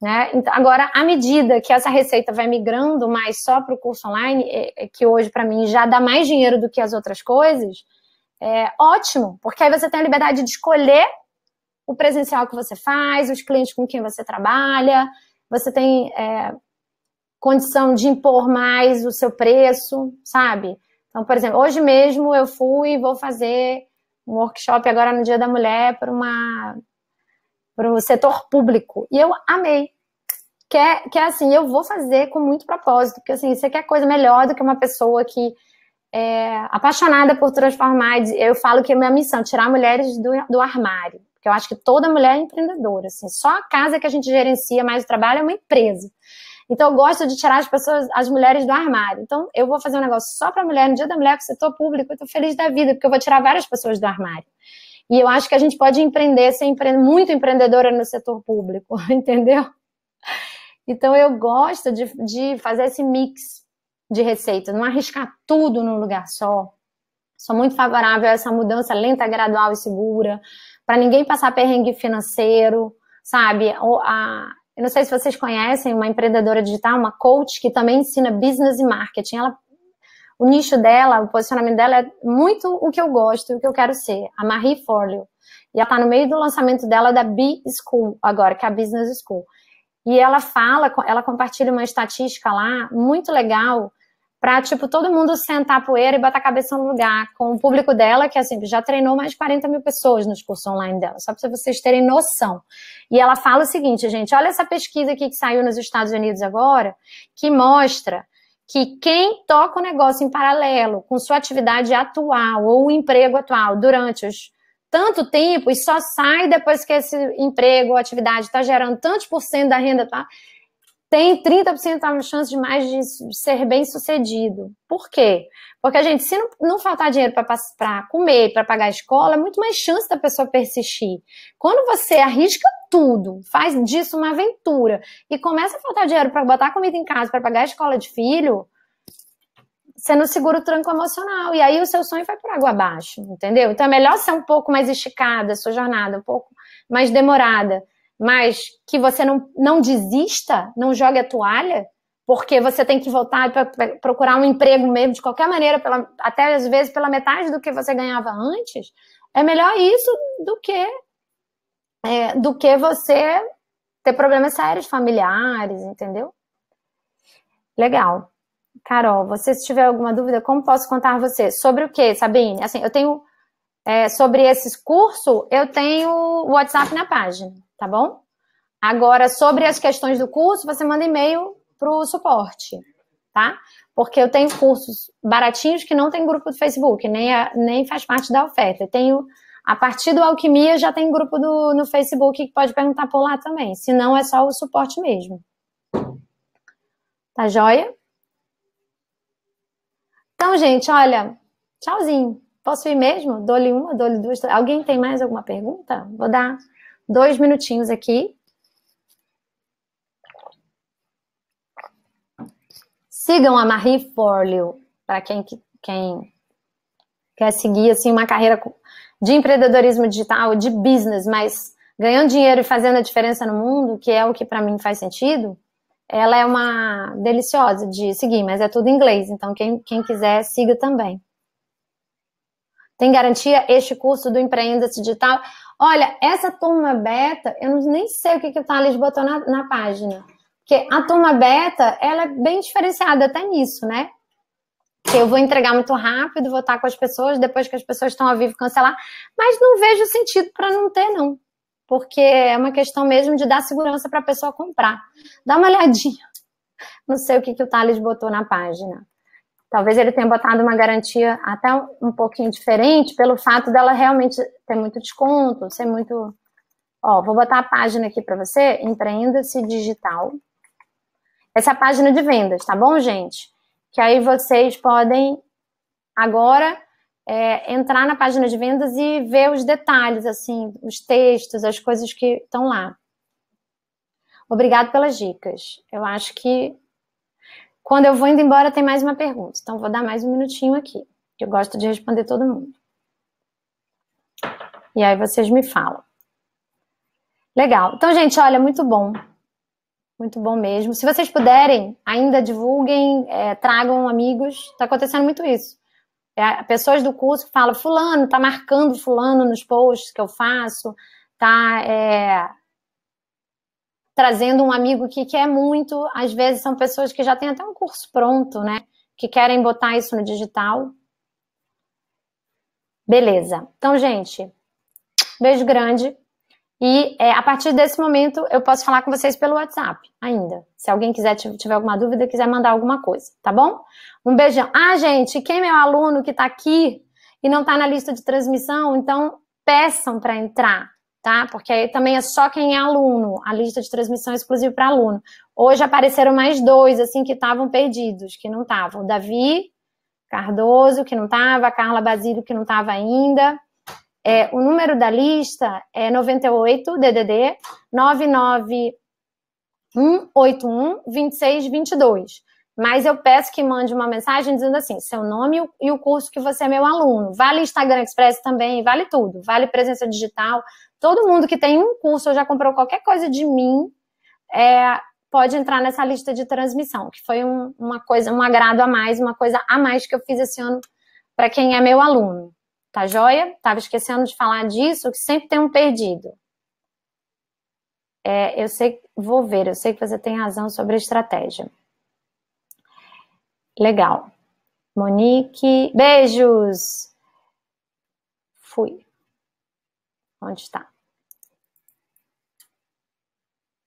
Né? Então, agora, à medida que essa receita vai migrando mais só para o curso online, é, é que hoje para mim já dá mais dinheiro do que as outras coisas, é ótimo, porque aí você tem a liberdade de escolher o presencial que você faz, os clientes com quem você trabalha, você tem é, condição de impor mais o seu preço, sabe? Então, por exemplo, hoje mesmo eu fui e vou fazer um workshop agora no Dia da Mulher para uma para o setor público e eu amei que é, que é assim eu vou fazer com muito propósito porque assim você quer coisa melhor do que uma pessoa que é apaixonada por transformar eu falo que é minha missão é tirar mulheres do, do armário porque eu acho que toda mulher é empreendedora, assim. Só a casa que a gente gerencia, mais o trabalho é uma empresa. Então eu gosto de tirar as pessoas, as mulheres do armário. Então eu vou fazer um negócio só para mulher, no Dia da Mulher, com o setor público, eu tô feliz da vida, porque eu vou tirar várias pessoas do armário. E eu acho que a gente pode empreender, ser empre... muito empreendedora no setor público, [laughs] entendeu? Então eu gosto de, de fazer esse mix de receitas, não arriscar tudo num lugar só. Sou muito favorável a essa mudança lenta, gradual e segura para ninguém passar perrengue financeiro, sabe? A, eu não sei se vocês conhecem uma empreendedora digital, uma coach que também ensina business e marketing. Ela, o nicho dela, o posicionamento dela é muito o que eu gosto e o que eu quero ser, a Marie Forleo. E ela está no meio do lançamento dela da B School agora, que é a Business School. E ela fala, ela compartilha uma estatística lá muito legal para tipo, todo mundo sentar a poeira e botar a cabeça no lugar, com o público dela, que assim, já treinou mais de 40 mil pessoas nos cursos online dela, só para vocês terem noção. E ela fala o seguinte, gente, olha essa pesquisa aqui que saiu nos Estados Unidos agora, que mostra que quem toca o negócio em paralelo com sua atividade atual ou o emprego atual durante os tanto tempo e só sai depois que esse emprego ou atividade está gerando tantos por cento da renda atual, tá? tem 30% de tá chance de mais de ser bem sucedido. Por quê? Porque a gente, se não, não faltar dinheiro para comer, para pagar a escola, é muito mais chance da pessoa persistir. Quando você arrisca tudo, faz disso uma aventura e começa a faltar dinheiro para botar comida em casa, para pagar a escola de filho, você não segura o tranco emocional. E aí o seu sonho vai por água abaixo, entendeu? Então é melhor ser um pouco mais esticada a sua jornada, um pouco mais demorada mas que você não, não desista, não jogue a toalha, porque você tem que voltar para procurar um emprego mesmo, de qualquer maneira, pela, até às vezes pela metade do que você ganhava antes, é melhor isso do que, é, do que você ter problemas sérios familiares, entendeu? Legal. Carol, você se tiver alguma dúvida, como posso contar você? Sobre o que, Sabine? Assim, eu tenho. É, sobre esse curso, eu tenho o WhatsApp na página tá bom? Agora, sobre as questões do curso, você manda e-mail pro suporte, tá? Porque eu tenho cursos baratinhos que não tem grupo do Facebook, nem, a, nem faz parte da oferta. Eu tenho, a partir do Alquimia, já tem grupo do, no Facebook que pode perguntar por lá também. Se não, é só o suporte mesmo. Tá joia? Então, gente, olha, tchauzinho. Posso ir mesmo? Dou-lhe uma, dou-lhe duas. Alguém tem mais alguma pergunta? Vou dar dois minutinhos aqui. Sigam a Marie Forleo, para quem, quem quer seguir assim, uma carreira de empreendedorismo digital, de business, mas ganhando dinheiro e fazendo a diferença no mundo, que é o que para mim faz sentido, ela é uma deliciosa de seguir, mas é tudo em inglês, então quem, quem quiser, siga também. Tem garantia este curso do Empreenda Digital? Olha, essa turma beta, eu nem sei o que, que o Thales botou na, na página. Porque a turma beta, ela é bem diferenciada até nisso, né? Que eu vou entregar muito rápido, vou estar com as pessoas, depois que as pessoas estão ao vivo, cancelar. Mas não vejo sentido para não ter, não. Porque é uma questão mesmo de dar segurança para a pessoa comprar. Dá uma olhadinha. Não sei o que, que o Thales botou na página. Talvez ele tenha botado uma garantia até um pouquinho diferente pelo fato dela realmente ter muito desconto, ser muito. Ó, vou botar a página aqui para você, empreenda-se digital. Essa é a página de vendas, tá bom, gente? Que aí vocês podem agora é, entrar na página de vendas e ver os detalhes, assim, os textos, as coisas que estão lá. Obrigado pelas dicas. Eu acho que quando eu vou indo embora, tem mais uma pergunta. Então, vou dar mais um minutinho aqui. Eu gosto de responder todo mundo. E aí vocês me falam. Legal. Então, gente, olha, muito bom. Muito bom mesmo. Se vocês puderem, ainda divulguem, é, tragam amigos. Está acontecendo muito isso. É, pessoas do curso falam, fulano, tá marcando fulano nos posts que eu faço, tá é, trazendo um amigo que quer muito, às vezes são pessoas que já têm até um curso pronto, né? Que querem botar isso no digital. Beleza. Então, gente, beijo grande. E é, a partir desse momento eu posso falar com vocês pelo WhatsApp ainda. Se alguém quiser tiver alguma dúvida, quiser mandar alguma coisa, tá bom? Um beijão. Ah, gente, quem é meu aluno que está aqui e não está na lista de transmissão, então peçam para entrar tá? Porque aí também é só quem é aluno, a lista de transmissão é exclusiva para aluno. Hoje apareceram mais dois, assim, que estavam perdidos, que não estavam. Davi Cardoso, que não estava, Carla Basílio, que não estava ainda. É, o número da lista é 98 DDD 99181 2622 mas eu peço que mande uma mensagem dizendo assim, seu nome e o curso que você é meu aluno. Vale Instagram Express também, vale tudo. Vale presença digital. Todo mundo que tem um curso ou já comprou qualquer coisa de mim é, pode entrar nessa lista de transmissão, que foi um, uma coisa, um agrado a mais, uma coisa a mais que eu fiz esse ano para quem é meu aluno. Tá joia? Tava esquecendo de falar disso, que sempre tem um perdido. É, eu sei, vou ver, eu sei que você tem razão sobre a estratégia. Legal. Monique, beijos. Fui. Onde está?